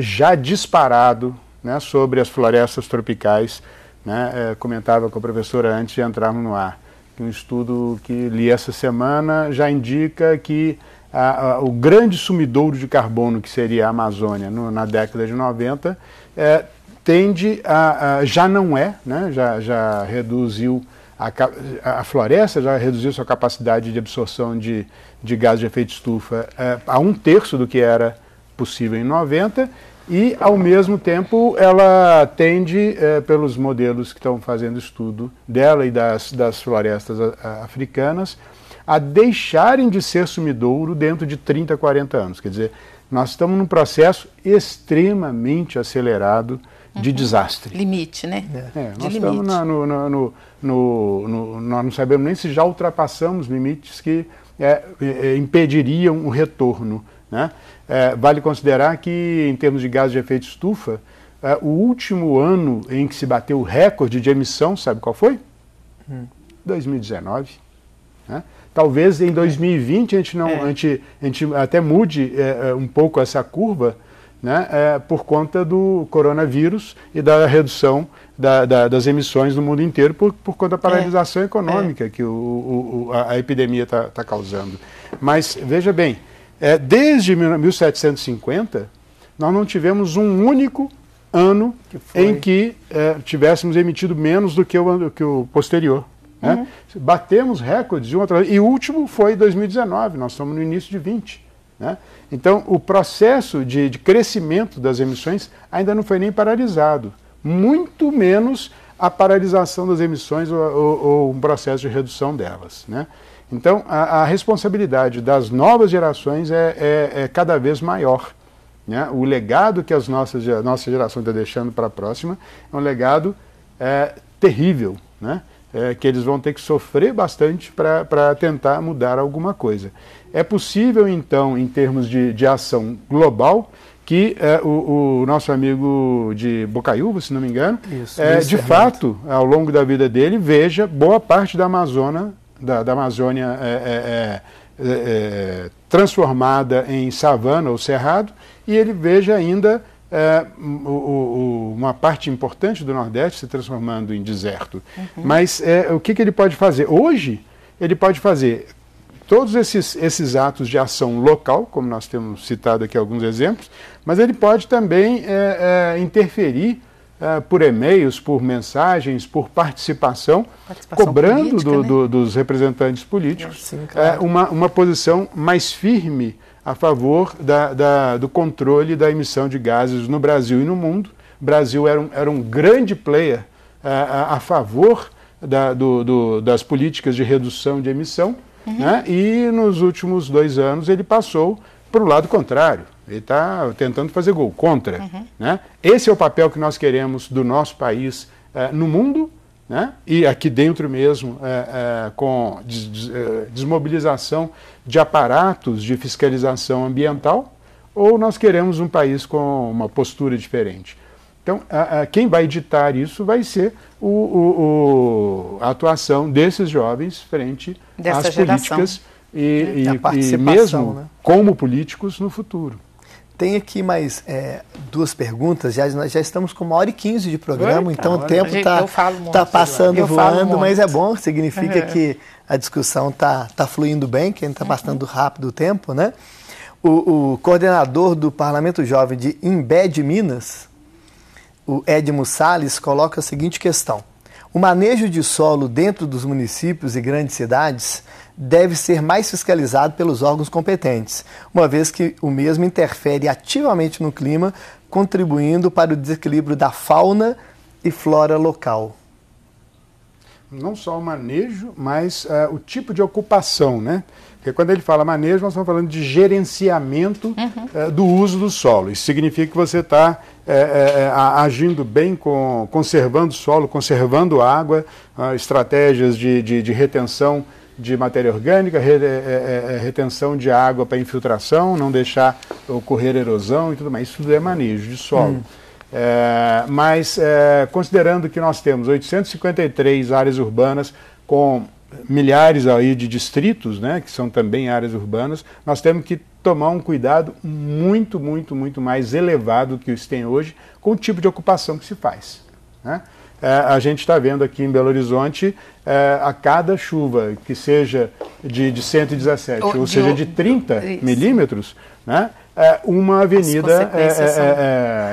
já disparado né, sobre as florestas tropicais, né? É, comentava com a professora antes de entrarmos no ar, que um estudo que li essa semana já indica que a, a, o grande sumidouro de carbono que seria a Amazônia no, na década de 90 é, tende a, a, já não é, né? já, já reduziu a, a, floresta já reduziu sua capacidade de absorção de, de gás de efeito estufa é, a um terço do que era possível em 90 e, ao mesmo tempo, ela tende, eh, pelos modelos que estão fazendo estudo dela e das, das florestas a, a, africanas, a deixarem de ser sumidouro dentro de 30, 40 anos. Quer dizer, nós estamos num processo extremamente acelerado de uhum. desastre. Limite, né? É, é nós estamos na, no, no, no, no, Nós não sabemos nem se já ultrapassamos limites que é, é, impediriam o retorno. Né? É, vale considerar que, em termos de gases de efeito estufa, é, o último ano em que se bateu o recorde de emissão, sabe qual foi? Hum. 2019. Né? Talvez em 2020 é. a gente, não, é. a gente, a gente até mude é, é, um pouco essa curva, né, é, por conta do coronavírus e da redução da, da, das emissões no mundo inteiro por, por conta da paralisação é, econômica é. que o, o, a, epidemia está tá causando. Mas veja bem, é, desde 1750, nós não tivemos um único ano que em que é, tivéssemos emitido menos do que o, que o posterior. Né? Uhum. Batemos recordes de um atrás. E o último foi 2019, nós estamos no início de 20. Né? Então, o processo de, de crescimento das emissões ainda não foi nem paralisado, muito menos a paralisação das emissões ou, ou, ou um processo de redução delas. Né? Então, a, a responsabilidade das novas gerações é, é, é cada vez maior. Né? O legado que as nossas, a nossa geração está deixando para a próxima é um legado é, terrível, né? É, que eles vão ter que sofrer bastante para tentar mudar alguma coisa. É possível, então, em termos de, de ação global, que é, o, o, nosso amigo de Bocaiúva, se não me engano, Isso, é, de fato, ao longo da vida dele, veja boa parte da Amazônia da, da Amazônia é é, é, é, é, transformada em savana ou cerrado, e ele veja ainda o, o, uma parte importante do Nordeste se transformando em deserto. Uhum. Mas o que, que ele pode fazer? Hoje, ele pode fazer todos esses, esses atos de ação local, como nós temos citado aqui alguns exemplos, mas ele pode também é, é, interferir eh, por e-mails, por mensagens, por participação, participação cobrando política, do, né? do, dos representantes políticos sim, claro. Eh, uma, uma posição mais firme a favor da, da, do controle da emissão de gases no Brasil e no mundo. O Brasil era um, era um grande player eh, a, a, favor da, do, do, das políticas de redução de emissão, uhum. né? e nos últimos dois anos ele passou para o lado contrário. Ele está tentando fazer gol contra. Uhum. Né? Esse é o papel que nós queremos do nosso país uh, no mundo né? e aqui dentro mesmo, uh, uh, com des des desmobilização de aparatos de fiscalização ambiental, ou nós queremos um país com uma postura diferente. Então, quem vai ditar isso vai ser o, o, o, a atuação desses jovens frente Dessa às geração. políticas e, e, e, e mesmo né? como políticos no futuro. Tem aqui mais é, duas perguntas. Já, nós já estamos com uma hora e quinze de programa, Eita, então o tempo está tá, tá passando voando, mas é bom, significa uhum. que a discussão está tá fluindo bem, que a gente está passando uhum. rápido o tempo, né? O, o, coordenador do Parlamento Jovem de Embed, Minas, o Edmo Sales, coloca a seguinte questão. O manejo de solo dentro dos municípios e grandes cidades deve ser mais fiscalizado pelos órgãos competentes, uma vez que o mesmo interfere ativamente no clima, contribuindo para o desequilíbrio da fauna e flora local. Não só o manejo, mas uh, o tipo de ocupação, né? Porque quando ele fala manejo, nós estamos falando de gerenciamento uhum. uh, do uso do solo. Isso significa que você está é, é, agindo bem com conservando solo, conservando água, uh, estratégias de, de, de retenção de matéria orgânica, re, é é, é, é, retenção de água para infiltração, não deixar ocorrer erosão e tudo mais. Isso tudo é manejo de solo. Hum. É, mas, é, considerando que nós temos 853 áreas urbanas com milhares aí de distritos, né, que são também áreas urbanas, nós temos que tomar um cuidado muito, muito, muito mais elevado que os tem hoje com o tipo de ocupação que se faz. Né? É, a gente está vendo aqui em Belo Horizonte é, a cada chuva que seja de, de 117, ou, ou de, seja, de 30 isso. milímetros, né, é, uma avenida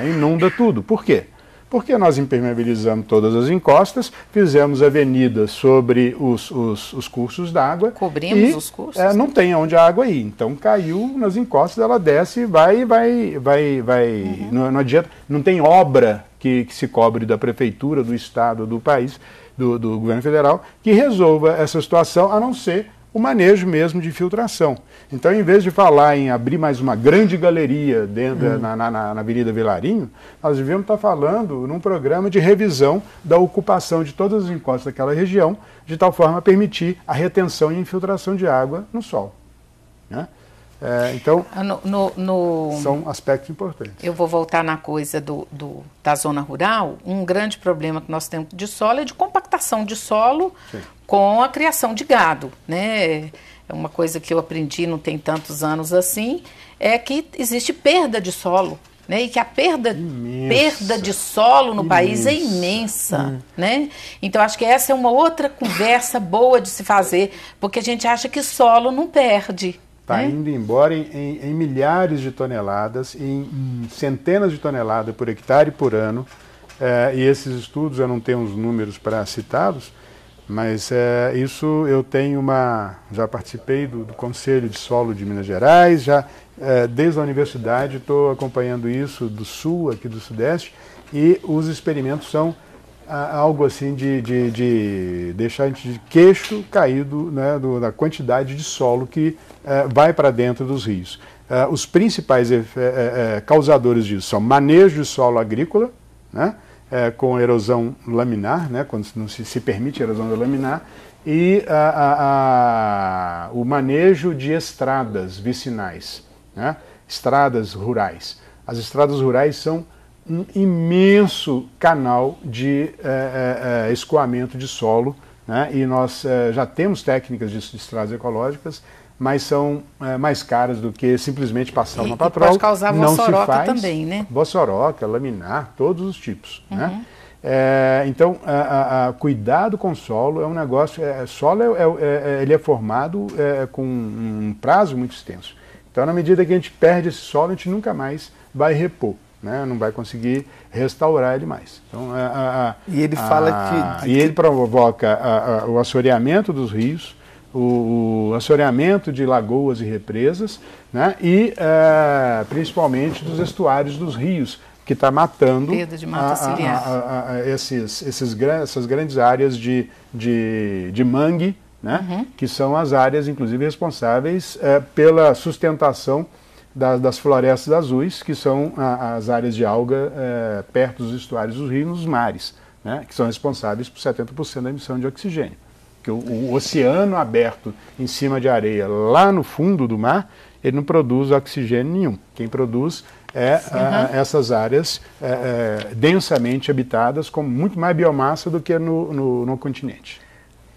inunda tudo. Por quê? Porque nós impermeabilizamos todas as encostas, fizemos avenidas sobre os, os, os cursos d'água. Cobrimos e, os cursos? É, não né? tem onde a água ir. Então caiu nas encostas, ela desce e vai, vai, vai, vai. Uhum. Não, não adianta. Não tem obra que, que, se cobre da prefeitura, do estado, do país, do, do governo federal, que resolva essa situação, a não ser o manejo mesmo de filtração. Então, em vez de falar em abrir mais uma grande galeria dentro uhum. na, na, na, Avenida Vilarinho, nós devíamos estar falando num programa de revisão da ocupação de todas as encostas daquela região, de tal forma a permitir a retenção e infiltração de água no sol. Né? É, então, ah, no, no, no... são aspectos importantes. Eu vou voltar na coisa do, do, da zona rural. Um grande problema que nós temos de solo é de compactação de solo Sim com a criação de gado, né? É uma coisa que eu aprendi não tem tantos anos assim, é que existe perda de solo, né? E que a perda, imensa. perda de solo no imensa. país é imensa, hum. né? Então acho que essa é uma outra conversa boa de se fazer, porque a gente acha que solo não perde, está né? indo embora em, em, em, milhares de toneladas, em centenas de toneladas por hectare por ano. É, e esses estudos, eu não tenho os números para citá-los, mas é, isso eu tenho uma. Já participei do, do, Conselho de Solo de Minas Gerais, já é, desde a universidade estou acompanhando isso do sul, aqui do sudeste, e os experimentos são a, algo assim de, de, de, deixar a gente de queixo caído né, do, da quantidade de solo que é, vai para dentro dos rios. É, os principais é, é, causadores disso são manejo de solo agrícola, né? é, com erosão laminar, né, quando não se, se permite erosão laminar, e a, a, a, o manejo de estradas vicinais, né, estradas rurais. As estradas rurais são um imenso canal de é, é, é escoamento de solo, né, e nós é, já temos técnicas de, de estradas ecológicas mas são é, mais caras do que simplesmente passar e, uma patroa. Pode causar não também, né? Bossoroca, laminar, todos os tipos. Uhum. Né? É, então, a, a, a, cuidado com solo é um negócio. É, solo é, é, é ele é formado é, com um prazo muito extenso. Então, na medida que a gente perde esse solo, a gente nunca mais vai repor. Né, não vai conseguir restaurar ele mais. Então, a, a, e ele fala a, que, que, E ele provoca o assoreamento dos rios, o, assoreamento de lagoas e represas, né? e uh, principalmente dos estuários dos rios, que está matando a, a, a, esses, esses, essas grandes áreas de, de, de mangue, né? Uhum. que são as áreas, inclusive, responsáveis uh, pela sustentação das florestas azuis, que são as áreas de alga uh, perto dos estuários dos rios, nos mares, né? que são responsáveis por 70% da emissão de oxigênio que o, o oceano aberto em cima de areia, lá no fundo do mar, ele não produz oxigênio nenhum. Quem produz é uhum. a, essas áreas é, é, densamente habitadas com muito mais biomassa do que no, no, no continente.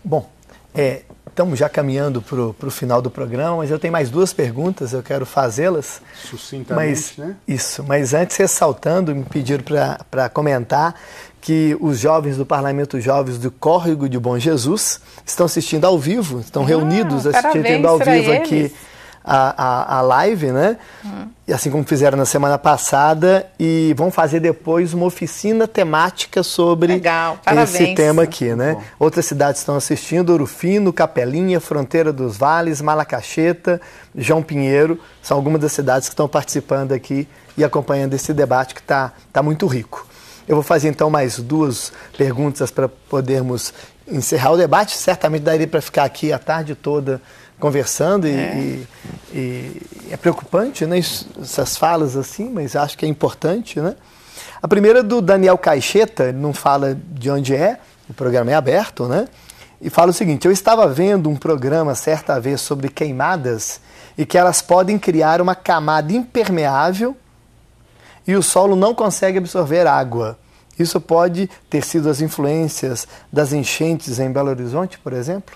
Bom, é, estamos já caminhando para o final do programa, mas eu tenho mais duas perguntas, eu quero fazê-las. Sucintamente, mas, né? Isso, mas antes ressaltando, me pediram para comentar que os jovens do Parlamento Jovens do Córrego de Bom Jesus estão assistindo ao vivo, estão ah, reunidos assistindo ao vivo eles. aqui a, a, a, live, né? Hum. E assim como fizeram na semana passada, e vão fazer depois uma oficina temática sobre esse tema aqui, né? Bom. Outras cidades estão assistindo: Ouro Capelinha, Fronteira dos Vales, Malacacheta, João Pinheiro, são algumas das cidades que estão participando aqui e acompanhando esse debate que está tá muito rico. Eu vou fazer então mais duas perguntas para podermos encerrar o debate. Certamente daria para ficar aqui a tarde toda conversando e é. E, e é, preocupante, né? essas falas assim, mas acho que é importante, né? A primeira é do Daniel Caixeta, ele não fala de onde é, o programa é aberto, né? E fala o seguinte: eu estava vendo um programa certa vez sobre queimadas e que elas podem criar uma camada impermeável e o solo não consegue absorver água. Isso pode ter sido as influências das enchentes em Belo Horizonte, por exemplo?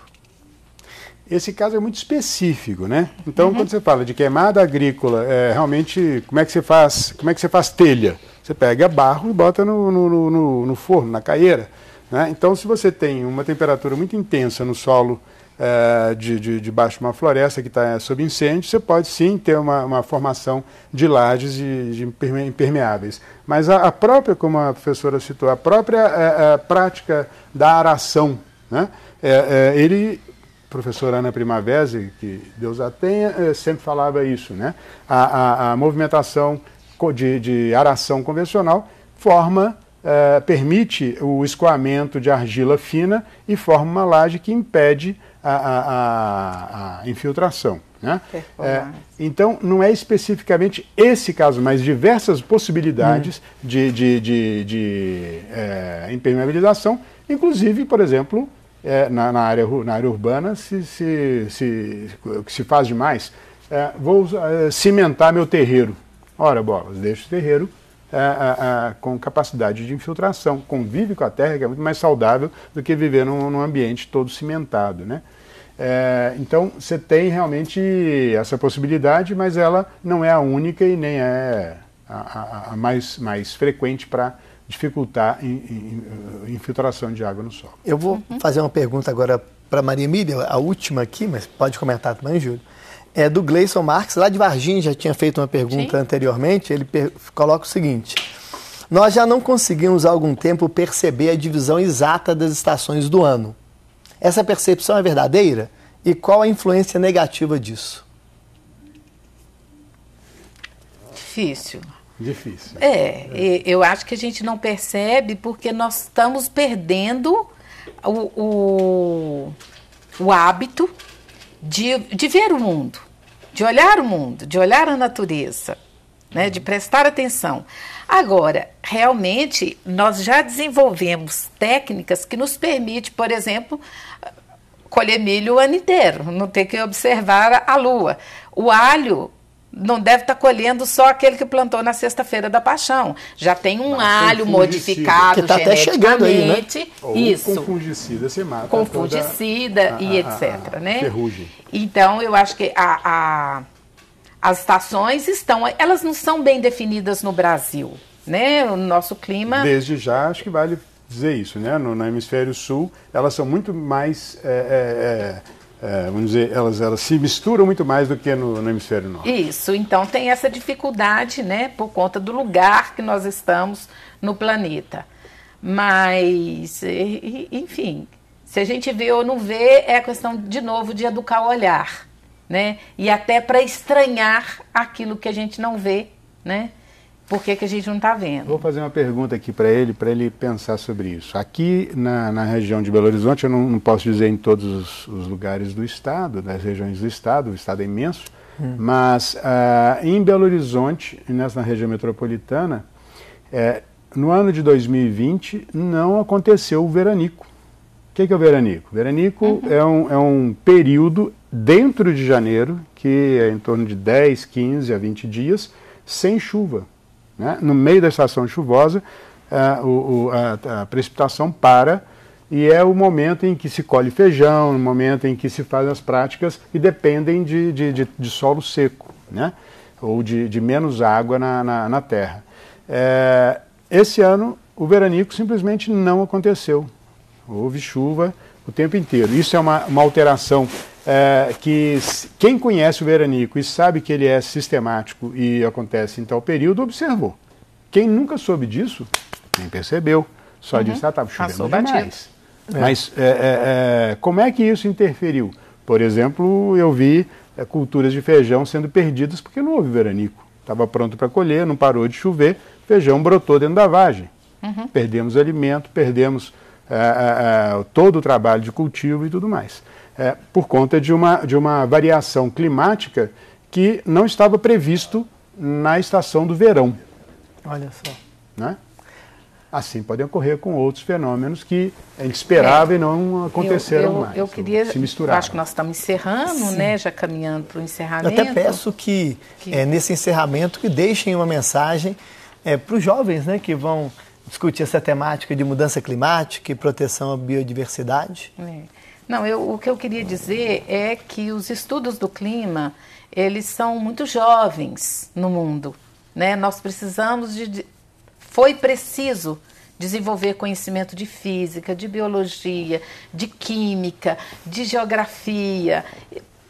Esse caso é muito específico, né? Então, uhum. quando você fala de queimada agrícola, é, realmente, como é que você faz? Como é que você faz telha? Você pega barro e bota no, no, no, no forno, na caieira. Né? Então, se você tem uma temperatura muito intensa no solo é, de, de, de, baixo uma floresta que está eh, sob incêndio, você pode sim ter uma, uma formação de lajes de, de impermeáveis. Mas a, a, própria, como a professora citou, a própria a, eh, a prática da aração, né? É, é, ele professora Ana Primavera, que Deus a tenha, sempre falava isso, né? A, a, a movimentação de, de, aração convencional forma, permite o escoamento de argila fina e forma uma laje que impede a, a, a infiltração. Né? É, então, não é especificamente esse caso, mas diversas possibilidades hum. de, de, de, de é, impermeabilização, inclusive, por exemplo, é, na, na, área, na área urbana, se, se, se, o que se faz demais, é, vou é, cimentar meu terreiro. Ora, bolas, deixo o terreiro a, a, a, com capacidade de infiltração, convive com a terra, que é muito mais saudável do que viver num, num ambiente todo cimentado. Né? É, então você tem realmente essa possibilidade, mas ela não é a única e nem é a, a, a mais, mais frequente para dificultar in, in, uh, infiltração de água no solo. Eu vou uhum. fazer uma pergunta agora para Maria Emília, a última aqui, mas pode comentar também, Júlio. É do Gleison Marx, lá de Varginha, já tinha feito uma pergunta Sim. anteriormente. Ele coloca o seguinte: Nós já não conseguimos há algum tempo perceber a divisão exata das estações do ano. Essa percepção é verdadeira? E qual a influência negativa disso? Difícil. Difícil. É, é, eu acho que a gente não percebe porque nós estamos perdendo o, o, o hábito de, de ver o mundo, de olhar o mundo, de olhar a natureza, né, de prestar atenção. Agora, realmente, nós já desenvolvemos técnicas que nos permite, por exemplo, colher milho o ano inteiro, não tem que observar a lua. O alho não deve estar tá colhendo só aquele que plantou na sexta-feira da paixão. Já tem um não, alho tem modificado que tá geneticamente. aí, né? Isso. Com fungicida se mata. Com fungicida ah, e a, ah, etc. A, ah, né? Ferrugem. Então eu acho que a, as estações estão. Elas não são bem definidas no Brasil. Né? O nosso clima. Desde já, acho que vale dizer isso, né? No, no hemisfério sul, elas são muito mais. É é, é, é, vamos dizer, elas, elas se misturam muito mais do que no, no hemisfério norte. Isso, então tem essa dificuldade, né, por conta do lugar que nós estamos no planeta. Mas, enfim, se a gente vê ou não vê, é questão, de novo, de educar o olhar, né? E até para estranhar aquilo que a gente não vê, né? Por que, que a gente não está vendo? Vou fazer uma pergunta aqui para ele, para ele pensar sobre isso. Aqui na, na região de Belo Horizonte, eu não, não posso dizer em todos os, os, lugares do estado, das regiões do estado, o estado é imenso, hum. mas ah, em Belo Horizonte, nessa região metropolitana, é, no ano de 2020 não aconteceu o veranico. O que, que é o veranico? O veranico uhum. é, um, é um período dentro de janeiro, que é em torno de 10, 15 a 20 dias, sem chuva. Né? No meio da estação chuvosa, a, é, o, a, a precipitação para e é o momento em que se colhe feijão, o momento em que se faz as práticas e dependem de, de, de, de solo seco, né? ou de, de menos água na, na, na terra. É, esse ano, o veranico simplesmente não aconteceu. Houve chuva o tempo inteiro. Isso é uma, uma alteração é, que quem conhece o veranico e sabe que ele é sistemático e acontece em tal período, observou. Quem nunca soube disso, nem percebeu. Só uhum. disse, ah, estava chovendo Passou demais. É. Mas é, é, é, como é que isso interferiu? Por exemplo, eu vi culturas de feijão sendo perdidas porque não houve veranico. Estava pronto para colher, não parou de chover, feijão brotou dentro da vagem. Uhum. Perdemos alimento, perdemos todo o trabalho de cultivo e tudo mais é, por conta de uma, de uma variação climática que não estava previsto na estação do verão. Olha só. Né? Assim pode ocorrer com outros fenômenos que a gente esperava é. e não aconteceram eu, eu, mais. Eu queria, se acho que nós estamos encerrando, Sim. né? Já caminhando para o encerramento. Eu até peço que, que... É, nesse encerramento que deixem uma mensagem é, para os jovens, né, que vão discutir essa temática de mudança climática e proteção à biodiversidade. É. Não, eu, o que eu queria dizer é que os estudos do clima, eles são muito jovens no mundo. Né? Nós precisamos de. Foi preciso desenvolver conhecimento de física, de biologia, de química, de geografia,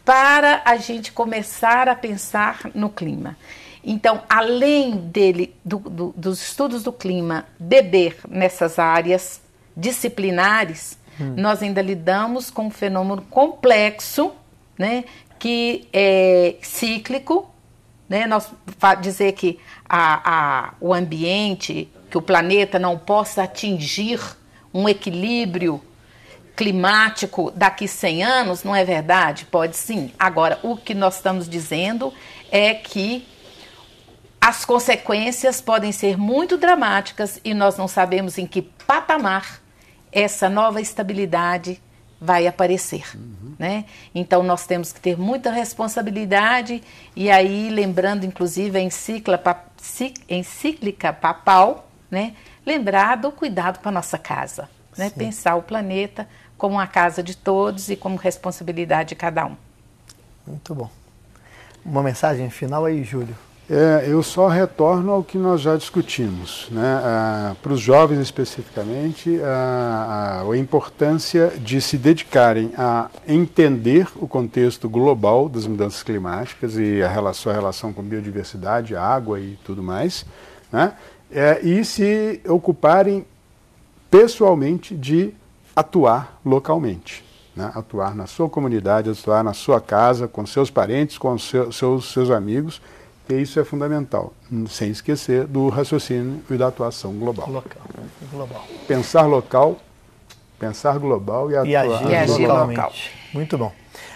para a gente começar a pensar no clima. Então, além dele, do, do, dos estudos do clima, beber nessas áreas disciplinares, Hum. Nós ainda lidamos com um fenômeno complexo, né, que é cíclico, né? Nós dizer que a, a, o ambiente, que o planeta não possa atingir um equilíbrio climático daqui 100 anos, não é verdade? Pode sim. Agora, o que nós estamos dizendo é que as consequências podem ser muito dramáticas e nós não sabemos em que patamar essa nova estabilidade vai aparecer, uhum. né? Então nós temos que ter muita responsabilidade e aí lembrando inclusive a encíclica, encíclica papal, né? Lembrar do cuidado para nossa casa, né? Pensar o planeta como a casa de todos e como responsabilidade de cada um. Muito bom. Uma mensagem final aí, Júlio. É, eu só retorno ao que nós já discutimos, né? ah, para os jovens especificamente, a, ah, a, ah, a, importância de se dedicarem a entender o contexto global das mudanças climáticas e a relação, sua relação com biodiversidade, água e tudo mais, né? é, e se ocuparem pessoalmente de atuar localmente. Né? Atuar na sua comunidade, atuar na sua casa, com seus parentes, com seu, seus, seus amigos, e isso é fundamental, sem esquecer do raciocínio e da atuação global. Local. global. Pensar local, pensar global e, e atuar agir, e agir local. Muito bom.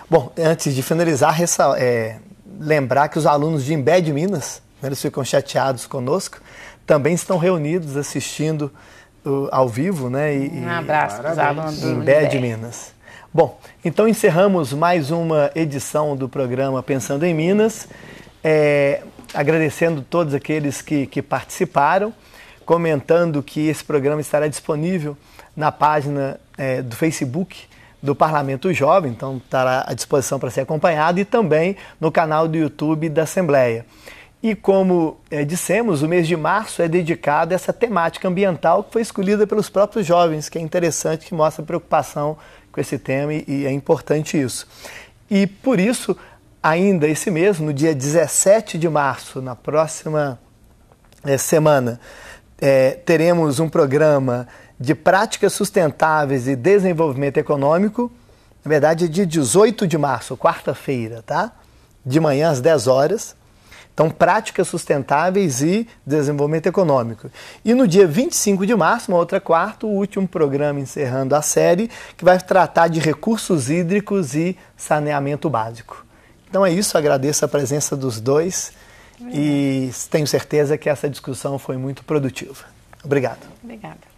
Bom, antes de finalizar, é, lembrar que os alunos de Embed Minas, né, eles ficam chateados conosco, também estão reunidos assistindo uh, ao vivo, né? E, um abraço para os alunos. Embed Minas. Bom, então encerramos mais uma edição do programa Pensando em Minas é, agradecendo todos aqueles que, que participaram, comentando que esse programa estará disponível na página é, do Facebook do Parlamento Jovem, então estará à disposição para ser acompanhado, e também no canal do YouTube da Assembleia. E como é, dissemos, o mês de março é dedicado a essa temática ambiental que foi escolhida pelos próprios jovens, que é interessante, que mostra preocupação com esse tema e, e é importante isso. E por isso, ainda esse mês, no dia 17 de março, na próxima é, semana, é, teremos um programa de práticas sustentáveis e desenvolvimento econômico. Na verdade, é dia 18 de março, quarta-feira, tá? De manhã às 10 horas. Então, práticas sustentáveis e desenvolvimento econômico. E no dia 25 de março, uma outra quarta, o último programa encerrando a série, que vai tratar de recursos hídricos e saneamento básico. Então é isso, agradeço a presença dos dois Obrigada. e tenho certeza que essa discussão foi muito produtiva. Obrigado. Obrigada.